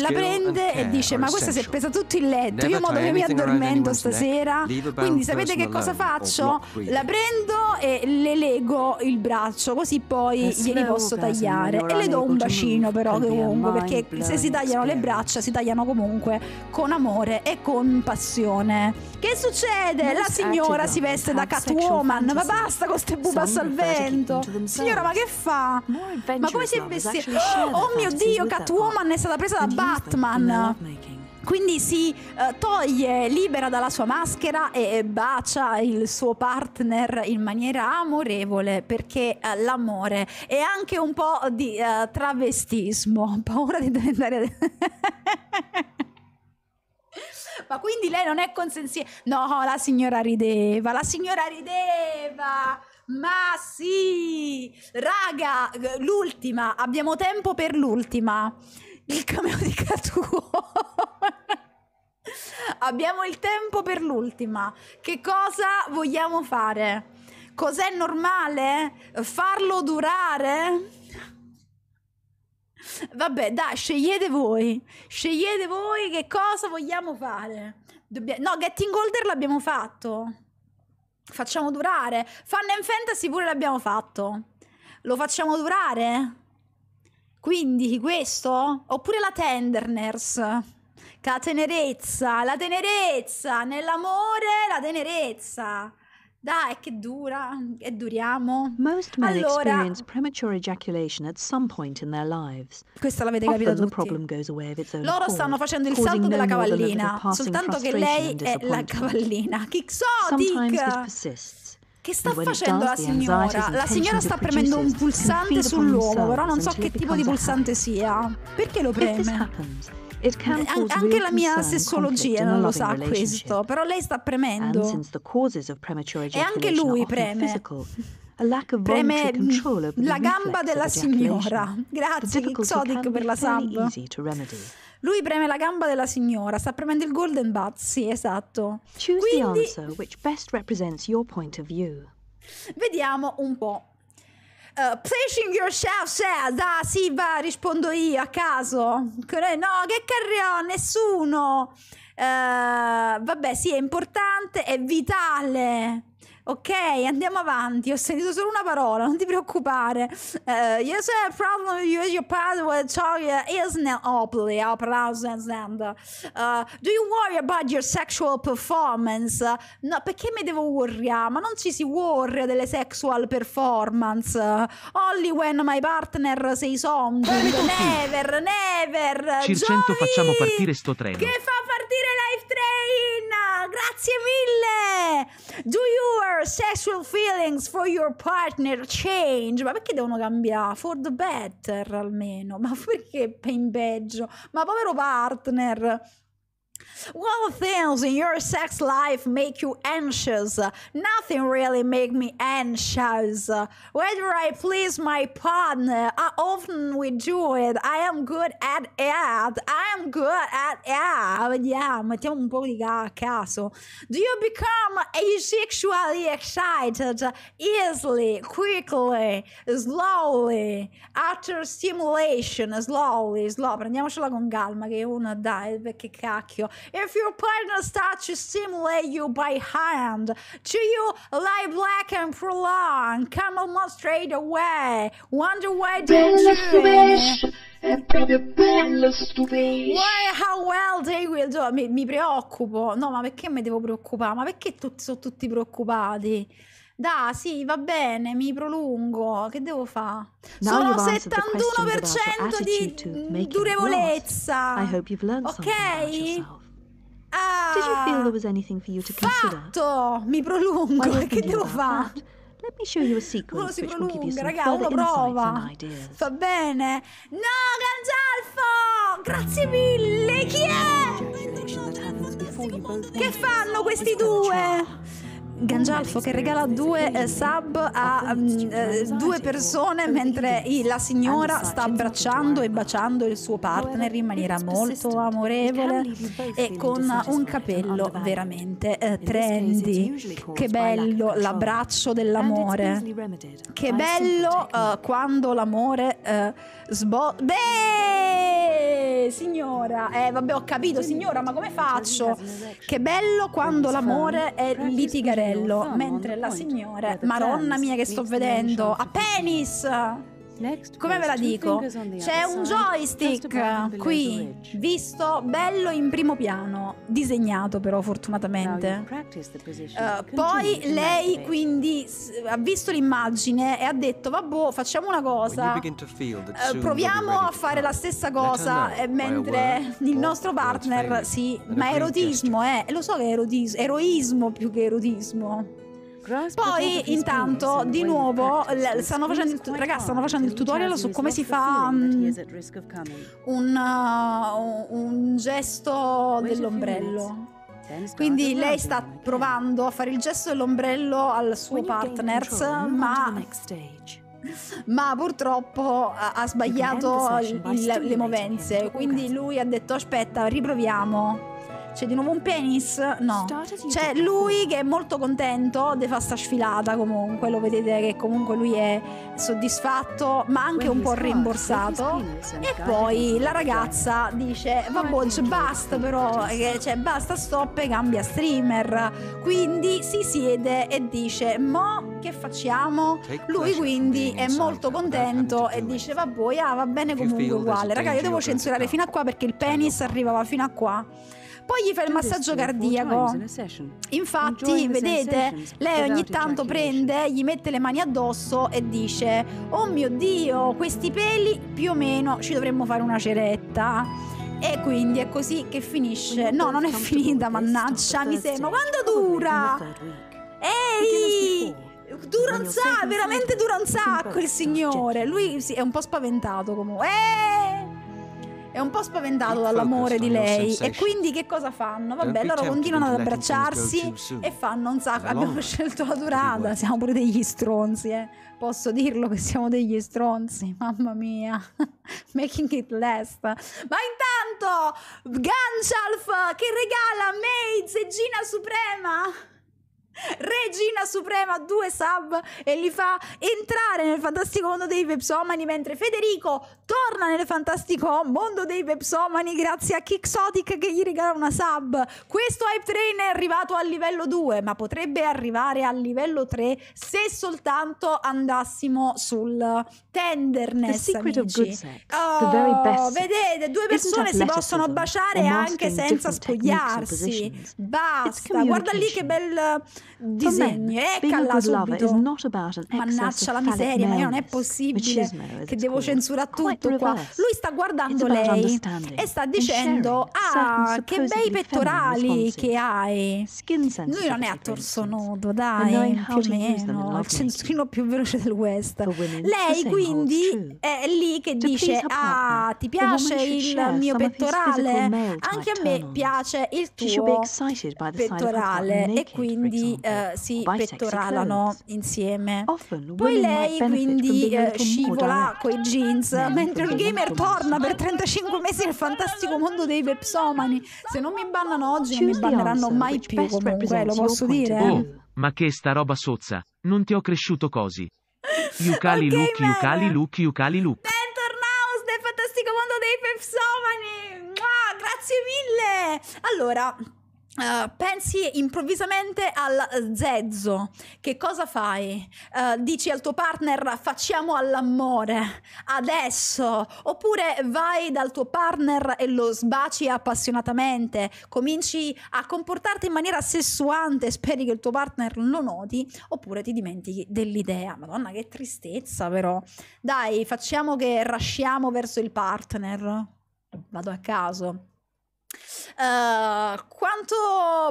A: la prende e dice ma questa si è presa tutto il letto, io mo dove mi addormento stasera, quindi sapete che cosa faccio? La prendo e le leggo il braccio così poi eh glieli oh, posso tagliare e le do un bacino però comunque perché se si tagliano le braccia si tagliano comunque con amore e con passione. Che succede? la ah, signora si veste da Catwoman, ma basta con queste bubas al vento. Signora, ma che fa? Ma come si è vestita? Oh mio Dio, Catwoman è stata presa da Batman. Quindi si uh, toglie libera dalla sua maschera e, e bacia il suo partner in maniera amorevole perché uh, l'amore è anche un po' di uh, travestismo. [LAUGHS] Ho paura di diventare... [LAUGHS] ma quindi lei non è consenziente. No, la signora rideva, la signora rideva. Ma sì, raga, l'ultima, abbiamo tempo per l'ultima. Il cameo di Catuo. [LAUGHS] abbiamo il tempo per l'ultima. Che cosa vogliamo fare? Cos'è normale? Farlo durare? Vabbè, dai, scegliete voi. Scegliete voi che cosa vogliamo fare. Dobbia... No, Getting Older l'abbiamo fatto. Facciamo durare. Fun and Fantasy pure l'abbiamo fatto. Lo facciamo durare? Quindi questo? Oppure la tenderness? La tenerezza, la tenerezza, nell'amore la tenerezza. Dai, che dura, e duriamo. Most men allora, experience
F: premature ejaculation at some point in their lives. Questa l'avete capito Often tutti. Loro stanno facendo il salto della cavallina, soltanto che lei è la cavallina.
A: Che exotic! Che sta facendo la signora? La signora sta premendo un pulsante sull'uomo, però non so che tipo di pulsante sia. Perché lo preme? An- anche la mia sessologia non lo sa questo, però lei sta premendo.
F: E anche lui preme. Preme la gamba della signora.
A: Grazie, Exotic, per la sub. Lui preme la gamba della signora, sta premendo il golden butt, sì, esatto. Quindi, Vediamo un po'. Uh, placing yourself said, ah eh, sì va, rispondo io a caso. No, che carriera, nessuno. Uh, vabbè sì, è importante, è vitale. Ok, andiamo avanti. Ho sentito solo una parola, non ti preoccupare. Uh, you say a problem you your pad so talking isn't openly or presence and eh, do you worry about your sexual performance? No, perché mi devo worryare? Ma non ci si worry delle sexual performance. Only when my partner sei something. Never, never. Circento facciamo partire sto treno. Che fa partire Life Train? Grazie mille. Do you worry sexual feelings for your partner change. Ma perché devono cambiare? For the better almeno. Ma [LAUGHS] perché in peggio? Ma povero partner. What things in your sex life make you anxious? Nothing really make me anxious. Whether I please my partner, how often we do it. I am good at it. I am good at it. Vediamo, mettiamo un po' di caso. Do you become asexually excited easily, quickly, slowly, after stimulation, slowly, slow. Prendiamocela con calma che uno dai, perché cacchio. If your partner starts to stimulate you by hand, do you lie black and prolong? Come almost straight away. Wonder why they do it. È proprio bello stupendo. Why how well they will do. Mi, mi, preoccupo. No, ma perché mi devo preoccupare? Ma perché tutti, sono tutti preoccupati? Da, sì, va bene, mi prolungo. Che devo fare? Sono 71%
F: di durevolezza. Ok? Did you feel ah, there was anything for you to consider?
A: Fatto! Mi prolungo, well, eh, che devo fare? Let me show you a oh, sequence which will give you some raga, further prova. and Va bene. No, Ganzalfo! Grazie mille! Chi è? Che fanno questi due? Gangialfo che regala due eh, sub a mm, eh, due persone mentre la signora sta abbracciando e baciando il suo partner in maniera molto amorevole e con un capello veramente eh, trendy. Che bello l'abbraccio dell'amore. Che bello eh, quando l'amore eh, sbo... Beh! signora. Eh, vabbè, ho capito, signora, ma come faccio? Che bello quando l'amore è litigarello, mentre la signora, maronna mia che sto vedendo, a penis! Come ve la dico? C'è un joystick qui, visto bello in primo piano, disegnato però fortunatamente.
F: Uh, poi lei
A: quindi ha visto l'immagine e ha detto vabbè facciamo una cosa,
C: uh,
A: proviamo a fare la stessa cosa mentre il nostro partner, sì, ma erotismo, eh, lo so che è erotismo, eroismo più che erotismo. Poi intanto di nuovo stanno facendo, ragazzi, stanno facendo il tutorial su come si fa um, un, uh, un gesto dell'ombrello. Quindi ah, lei sta provando a fare il gesto dell'ombrello al suo partner, ma [LAUGHS] ma purtroppo ha, sbagliato le movenze. Quindi lui ha detto: Aspetta, riproviamo. C'è di nuovo un penis? No. C'è cioè, lui che è molto contento di fare sta sfilata comunque, lo vedete che comunque lui è soddisfatto ma anche un po' rimborsato. E poi la ragazza dice, vabbè, cioè, basta però, eh, cioè, basta stop e cambia streamer. Quindi si siede e dice, mo che facciamo? Lui quindi è molto contento e dice, vabbè, ah, va bene comunque uguale. Raga, io devo censurare fino a qua perché il penis arrivava fino a qua poi gli fa il massaggio cardiaco. Infatti, vedete, lei ogni tanto prende, gli mette le mani addosso e dice, oh mio Dio, questi peli più o meno ci dovremmo fare una ceretta. E quindi è così che finisce. No, non è finita, mannaggia, mi sembra. Quando dura? Ehi! Dura un sacco, veramente dura un sacco il cioè. signore. Lui sì, è un po' spaventato comunque. Ehi! è un po' spaventato dall'amore di lei e quindi che cosa fanno? Vabbè, loro continuano ad abbracciarsi e fanno un sacco, abbiamo scelto la durata, siamo pure degli stronzi, eh. Posso dirlo che siamo degli stronzi, [LAUGHS] mamma mia. Making it last. Ma intanto Gunchalf che regala Maids e Gina Suprema Regina Suprema, due sub e li fa entrare nel fantastico mondo dei Vepsomani mentre Federico torna nel fantastico mondo dei Vepsomani grazie a Kixotic che gli regala una sub. Questo hype train è arrivato al livello 2, ma potrebbe arrivare al livello 3 se soltanto andassimo sul tenderness, amici. Oh, vedete, due persone si possono baciare anche senza spogliarsi. Basta, guarda lì che bel disegni. Eccala eh, subito.
F: Mannaggia la miseria, ma non è
A: possibile che devo censurare tutto qua. Lui sta guardando lei e sta dicendo, ah, che bei pettorali che hai. Lui non è a torso nudo, dai, più o meno, il censurino più veloce del West. Lei quindi è lì che dice, ah, ti piace il mio pettorale? Anche a me piace il tuo pettorale. E quindi eh, eh, si pettoralano insieme. Poi lei quindi eh, scivola coi jeans, mentre il gamer torna per 35 mesi nel fantastico mondo dei websomani. Se non mi bannano oggi non mi banneranno mai più comunque, lo posso dire. Oh,
E: ma che sta roba sozza, non ti ho cresciuto così.
A: Yukali [LAUGHS] okay, Luke,
E: Yukali Luke, Yukali Luke.
A: Bentornaus nel fantastico mondo dei pepsomani! Grazie mille! Allora, Uh, pensi improvvisamente al eh, zezzo, che cosa fai? Uh, dici al tuo partner facciamo all'amore adesso, oppure vai dal tuo partner e lo sbaci appassionatamente, cominci a comportarti in maniera sessuante, speri che il tuo partner lo noti, oppure ti dimentichi dell'idea. Madonna che tristezza però. Dai, facciamo che rasciamo verso il partner. Vado a caso. Uh, quanto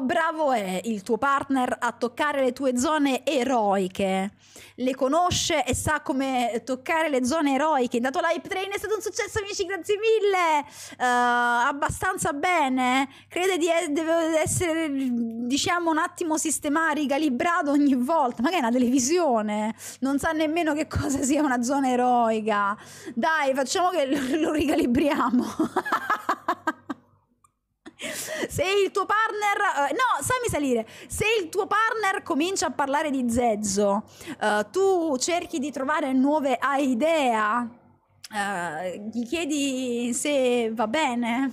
A: bravo è il tuo partner a toccare le tue zone eroiche? Le conosce e sa come toccare le zone eroiche? Intanto l'hype Train è stato un successo, amici, grazie mille! Uh, abbastanza bene? Crede di essere, diciamo, un attimo sistemare, ricalibrato ogni volta? Magari è una televisione, non sa nemmeno che cosa sia una zona eroica. Dai, facciamo che lo, lo ricalibriamo. [LAUGHS] [LAUGHS] se il tuo partner, uh, no, fammi salire, se il tuo partner comincia a parlare di zezzo, uh, tu cerchi di trovare nuove idee, uh, gli chiedi se va bene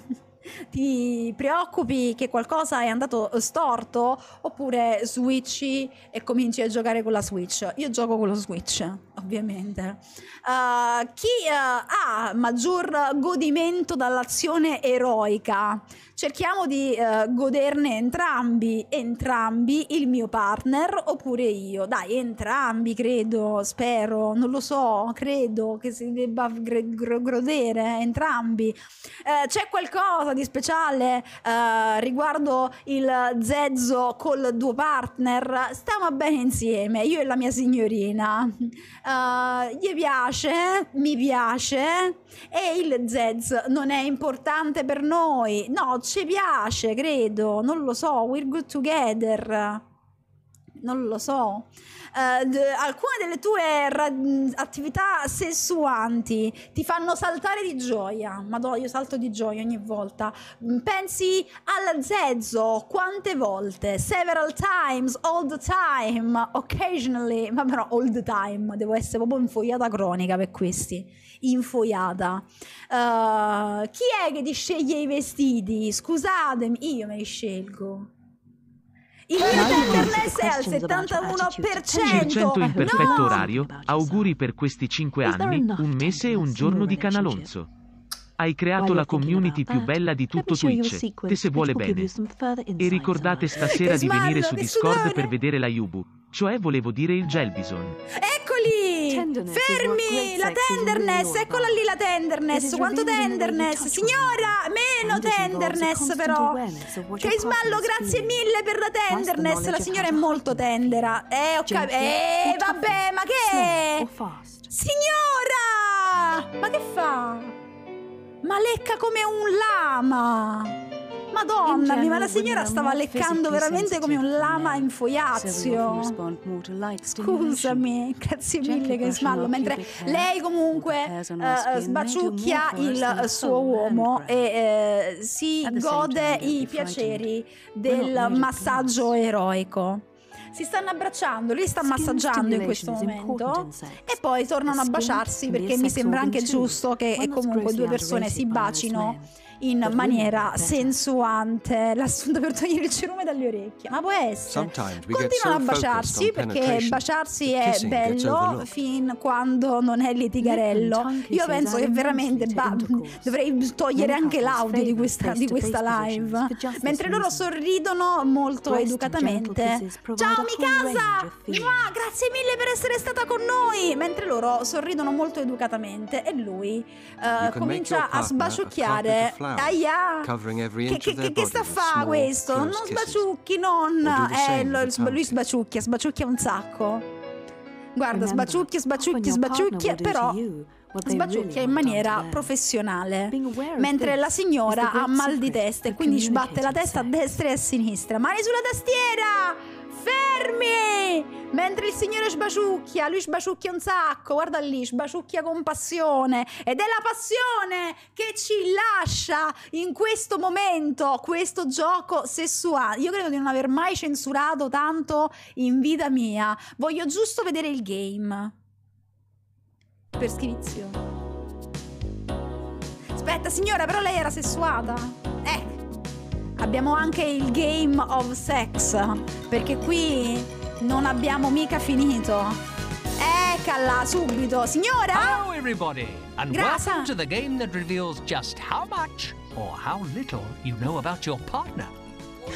A: ti preoccupi che qualcosa è andato storto oppure switchi e cominci a giocare con la Switch. Io gioco con lo Switch, ovviamente. Uh, chi uh, ha maggior godimento dall'azione eroica? Cerchiamo di uh, goderne entrambi, entrambi, il mio partner oppure io. Dai, entrambi, credo, spero, non lo so, credo che si debba gr- gr- grodere entrambi. c'è qualcosa di speciale eh, riguardo il zezzo col tuo partner, stiamo bene insieme, io e la mia signorina. Uh, gli piace, mi piace e il zezzo non è importante per noi. No, ci piace, credo, non lo so, we're good together non lo so, eh, alcune delle tue attività sessuanti ti fanno saltare di gioia. Madonna, io salto di gioia ogni volta. Pensi alla zezzo quante volte? Several times, all the time, occasionally, ma però all the time, devo essere proprio infoiata cronica per questi. Infoiata. Uh, chi è che ti sceglie i vestiti? Scusatemi, io me li scelgo il mio internet è al 71%. in perfetto orario.
E: Auguri per questi 5 anni, un mese e un giorno di Canalonzo. Hai creato la community più bella di tutto Twitch, te se vuole bene. E ricordate stasera di venire su Discord per vedere la Yubu. Cioè volevo dire il Gelbison.
A: Eccoli! Fermi! La tenderness! Eccola lì la tenderness! Quanto tenderness! Signora! Meno tenderness però!
F: Che smallo, grazie
A: mille per la tenderness! La signora è molto tendera! Eh, ok! capito! Eh, vabbè, ma che è? Signora! Ma che fa? Ma lecca come un lama! Madonna general, mia, la signora stava leccando veramente come un certo lama in foiazio. Scusami, grazie mille che smallo. Mentre lei comunque eh, uh, sbaciucchia il suo uomo e uh, si gode i piaceri del massaggio eroico si stanno abbracciando, lui sta massaggiando in questo momento e poi tornano a baciarsi perché mi sembra anche giusto che comunque due persone si bacino in eh, [LAUGHS] per maniera sensuante l'assunto per togliere il cerume dalle orecchie. Ma può essere. Continuano a baciarsi perché baciarsi è bello fin quando non è litigarello. Io penso che veramente ba- [LAUGHS] dovrei togliere anche l'audio di questa, di questa live. Mentre loro sorridono molto educatamente. Ciao mi grazie mille per essere stata con noi! Mentre loro sorridono molto educatamente e lui uh, comincia a sbaciucchiare flower, Aia.
C: covering every inch che, che, che sta a fare questo? Non
A: sbaciucchi, nonna. Eh, lo, lui sbaciucchia, sbaciucchia un sacco. Guarda, sbaciucchia, sbaciucchia, sbaciucchia, però sbaciucchia in maniera professionale, mentre la signora ha mal di testa e quindi sbatte la testa a destra e a sinistra. Mani sulla tastiera! fermi! Mentre il signore sbaciucchia, lui sbaciucchia un sacco, guarda lì, sbaciucchia con passione. Ed è la passione che ci lascia in questo momento questo gioco sessuale. Io credo di non aver mai censurato tanto in vita mia. Voglio giusto vedere il game. Per Prescrizione. Aspetta, signora, però lei era sessuata. Eh. Abbiamo anche il Game of Sex, perché qui non abbiamo mica finito. Eccala subito, signora! Ciao
D: everybody and Grasa. welcome to the game that reveals just how much or how little you know about your partner.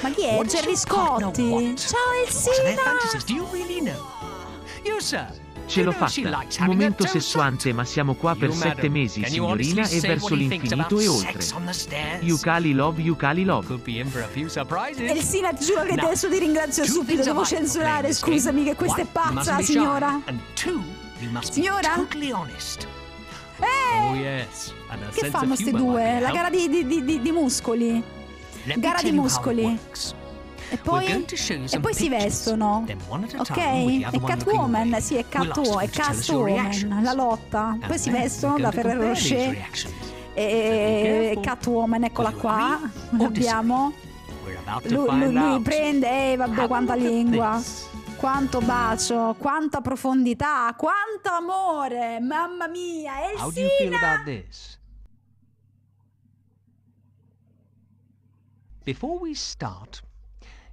A: Ma chi è? What Scotti. Ciao Elsina.
D: What fantasies? Do you really know? You sir
E: ce l'ho fatta. Momento sessuante, ma siamo qua per sette mesi, signorina, e verso l'infinito e oltre. Yukali love, Yukali love. Elsina,
A: giuro che adesso ti ringrazio subito, devo censurare, scusami che questa è pazza, signora. Signora? Eh!
D: Oh, che fanno queste due? La gara di,
A: di, di, di muscoli? Gara di muscoli. E poi, e poi si vestono. Ok? È Catwoman, sì, è, Catwoman, è Catwoman, la lotta. Poi si vestono da Ferrero Rocher. E Catwoman, eccola qua. L'abbiamo.
D: Lui, lui, lui
A: prende, Ehi, vabbè, quanta lingua quanto bacio, quanta profondità, quanto amore, mamma mia, è How do you feel
D: about this? Before we start,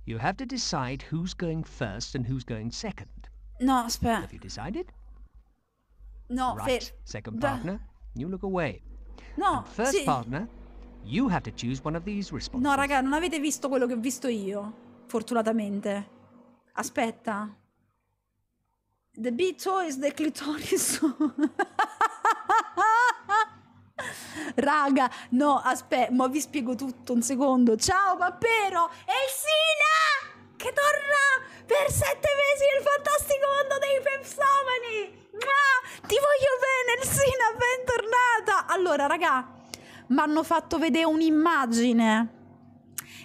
D: You have to decide who's going first and who's going second. No, aspetta. Have you decided?
A: No, right. Fit.
D: Second partner, da. you look away.
A: No, and first sì. partner,
D: you have to choose one of these responses.
A: No, raga, non avete visto quello che ho visto io, fortunatamente. Aspetta. The B bito is the clitoris. [LAUGHS] [LAUGHS] Raga, no, aspetta, ma vi spiego tutto un secondo. Ciao, Pappero! Sina Che torna per sette mesi nel fantastico mondo dei Pepsomani! Ti voglio bene, il Sina, bentornata! Allora, raga, mi hanno fatto vedere un'immagine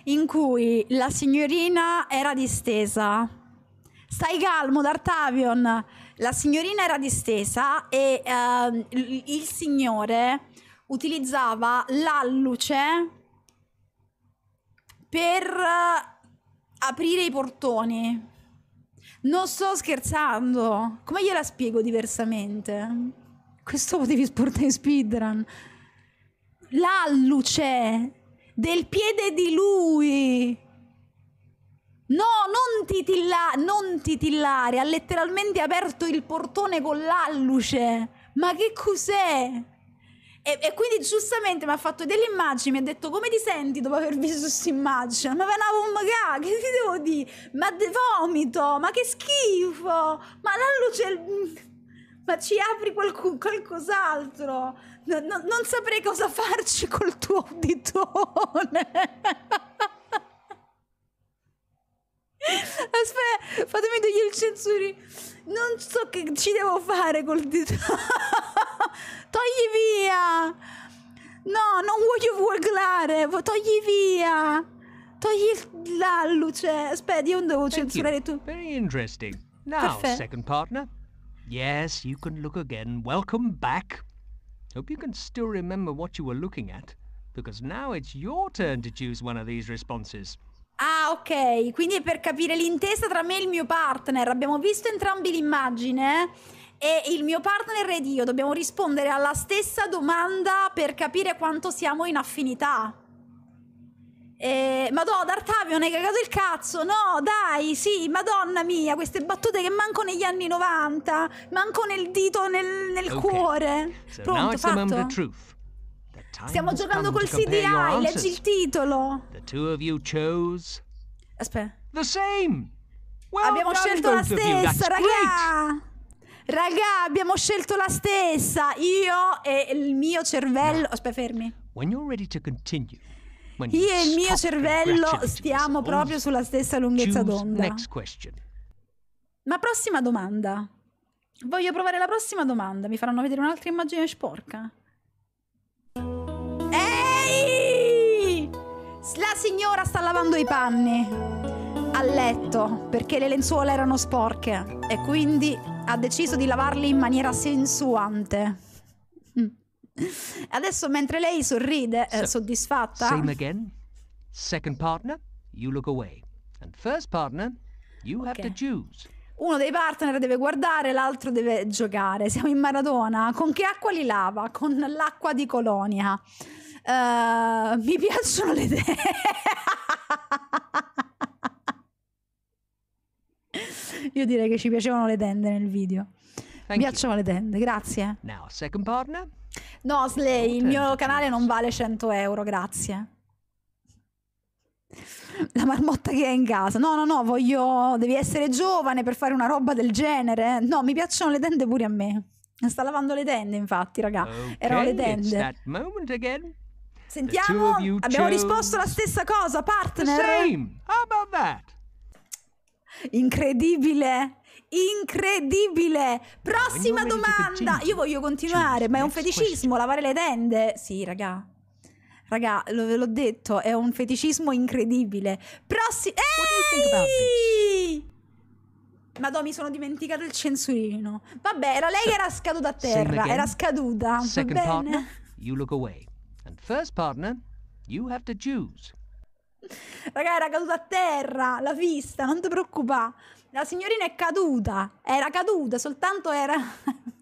A: in cui la signorina era distesa. Stai calmo, D'Artavion! La signorina era distesa e uh, il signore utilizzava l'alluce per eh, aprire i portoni. Non sto scherzando. Come gliela spiego diversamente? Questo potevi sportare in speedrun. L'alluce del piede di lui. No, non, titilla- non titillare. Ha letteralmente aperto il portone con l'alluce. Ma che cos'è? E, e quindi giustamente mi ha fatto delle immagini, mi ha detto come ti senti dopo aver visto questa immagine? Ma venavo un cagà, che ti devo dire? Ma de- vomito, ma che schifo, ma la luce... Mm, ma ci apri qualcun, qualcos'altro? No, no, non saprei cosa farci col tuo uditone. [LAUGHS] Aspetta, fatemi togliere il censuri. Non so che ci devo fare col dito. [LAUGHS] Togli via! No, non voglio urlare! Togli via! Togli l'alluce! Aspetta, io non devo Thank censurare you. tu.
D: Very interesting. Now, Perfetto. second partner. Yes, you can look again. Welcome back. Hope you can still remember what you were looking at, because now it's your turn to choose one of these responses.
A: Ah, ok, quindi è per capire l'intesa tra me e il mio partner. Abbiamo visto entrambi l'immagine e il mio partner ed io dobbiamo rispondere alla stessa domanda per capire quanto siamo in affinità. Eh, Madonna, Artavio, ne hai cagato il cazzo? No, dai, sì, madonna mia, queste battute che manco negli anni 90, manco nel dito, nel, nel okay. cuore. So Pronto, fatto? Stiamo giocando col CDI, leggi il titolo.
D: The two of you chose...
A: Aspetta. The same!
D: Well Abbiamo scelto la stessa,
A: ragazzi. Raga, abbiamo scelto la stessa. Io e il mio cervello. Aspetta, fermi. When you're ready to continue. Io e il mio cervello stiamo proprio sulla stessa lunghezza d'onda. Ma prossima domanda. Voglio provare la prossima domanda. Mi faranno vedere un'altra immagine sporca. Ehi! La signora sta lavando i panni a letto perché le lenzuola erano sporche e quindi ha deciso di lavarli in maniera sensuante. Mm. Adesso mentre lei sorride, so, eh, soddisfatta. Same
D: again. Second partner, you look away. And first partner, you okay. have to
A: choose. Uno dei partner deve guardare, l'altro deve giocare. Siamo in Maradona. Con che acqua li lava? Con l'acqua di Colonia. Uh, mi piacciono le idee. [LAUGHS] [LAUGHS] Io direi che ci piacevano le tende nel video. Thank Mi piacciono le tende, grazie. Now, second partner. No, Slay, il mio canale non vale 100 euro, grazie. La marmotta che è in casa. No, no, no, voglio... Devi essere giovane per fare una roba del genere. No, mi piacciono le tende pure a me. Sta lavando le tende, infatti, raga. Okay, Erano le tende. Sentiamo, abbiamo risposto la stessa cosa, partner. same. How about that? Incredibile! Incredibile! Prossima domanda! Io voglio continuare, ma è un feticismo lavare le tende? Sì, raga. Raga, lo, ve l'ho detto, è un feticismo incredibile. Prossima... Ehi! Madò, mi sono dimenticato il censurino. Vabbè, era lei che era scaduta a terra, era scaduta. Second partner,
D: you look away.
A: And first partner, you
D: have to choose.
A: Raga, era caduta a terra, l'ha vista, non ti preoccupare. La signorina è caduta, era caduta, soltanto era... [LAUGHS]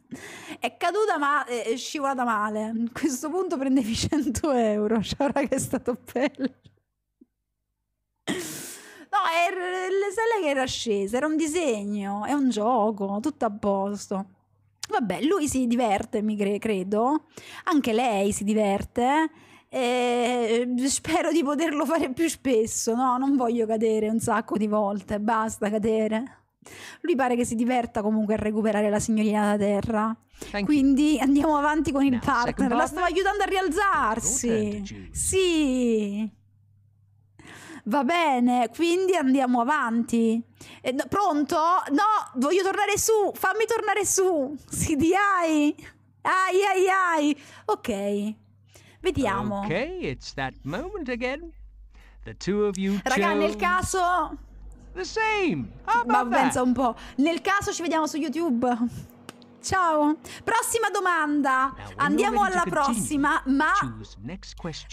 A: è caduta ma eh, è scivolata male. A questo punto prendevi 100 euro, [LAUGHS] ciao raga, è stato bello. No, è er, le che era scesa, era un disegno, è un gioco, tutto a posto. Vabbè, lui si diverte, mi cre- credo. Anche lei si diverte e ehm, spero di poterlo fare più spesso, no? Non voglio cadere un sacco di volte, basta cadere. Lui pare che si diverta comunque a recuperare la signorina da terra. Thank Quindi you. andiamo avanti con Now, il partner. La stava aiutando a rialzarsi. Sì. Va bene, quindi andiamo avanti. Eh, no, pronto? No, voglio tornare su. Fammi tornare su. CDI. [LAUGHS] Ai ai ai. Ok. Vediamo.
D: Okay, it's that moment again. The two of you Raga, nel
A: caso The same. Ma pensa un po'. Nel caso ci vediamo su YouTube. Ciao. Prossima domanda. Andiamo alla prossima, ma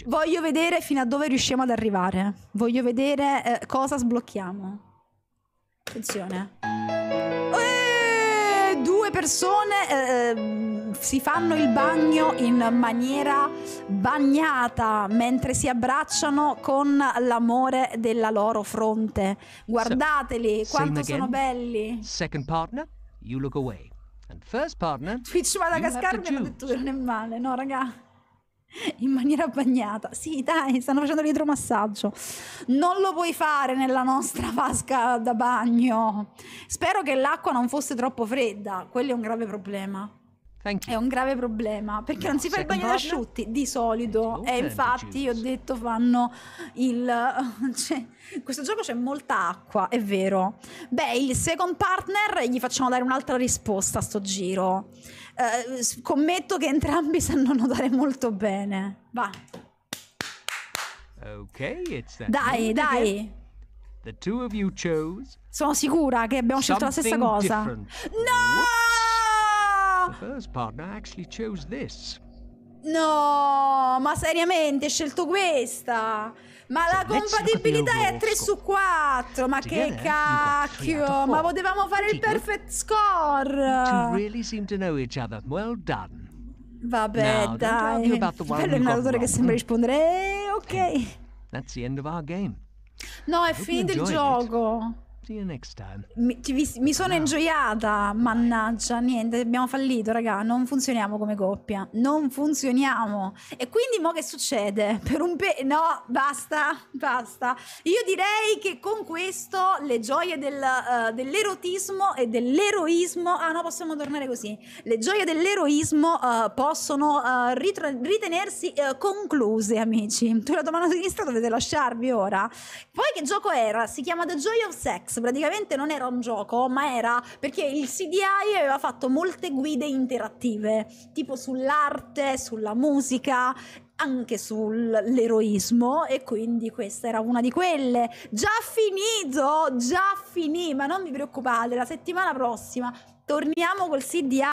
A: voglio vedere fino a dove riusciamo ad arrivare. Voglio vedere eh, cosa sblocchiamo. Attenzione due persone eh, eh, si fanno il bagno in maniera bagnata mentre si abbracciano con l'amore della loro fronte. Guardateli, so, quanto sono belli.
D: Second partner, you look away. And first partner, Twitch Madagascar mi ha detto che non
A: è male, no ragazzi. [LAUGHS] in maniera bagnata. Sì, dai, stanno facendo l'idromassaggio. Non lo puoi fare nella nostra vasca da bagno. Spero che l'acqua non fosse troppo fredda, quello è un grave problema. È un grave problema perché no, non si fa il bagno asciutti di solito e eh, infatti io ho detto fanno il... [LAUGHS] Cioè, in questo gioco c'è molta acqua, è vero. Beh, il second partner gli facciamo dare un'altra risposta a sto giro eh, scommetto che entrambi [LAUGHS] sanno nuotare molto bene. Va.
D: Okay, dai, dai.
A: Sono sicura che abbiamo scelto la stessa cosa. Different. No! No, ma seriamente, hai scelto questa. Ma la compatibilità è 3 su 4. Ma che eh? cacchio! Ma potevamo fare il perfect score! Vabbè, dai. Quello è il narratore che sembra rispondere. Eh, ok.
D: That's the end of our game.
A: No, è finito il gioco. It. Mi, ci, vi, mi sono ingioiata, mannaggia, niente, abbiamo fallito, raga, non funzioniamo come coppia, non funzioniamo. E quindi mo che succede? Per un pe... No, basta, basta. Io direi che con questo le gioie del, uh, dell'erotismo e dell'eroismo... Ah no, possiamo tornare così. Le gioie dell'eroismo uh, possono uh, eh, ritro- ritenersi concluse, amici. Tu la domanda a sinistra dovete lasciarvi ora. Poi che gioco era? Si chiama The Joy of Sex praticamente non era un gioco, ma era perché il CDI aveva fatto molte guide interattive, tipo sull'arte, sulla musica anche sull'eroismo e quindi questa era una di quelle. Già finito, già finì, ma non vi preoccupate, la settimana prossima torniamo col CDI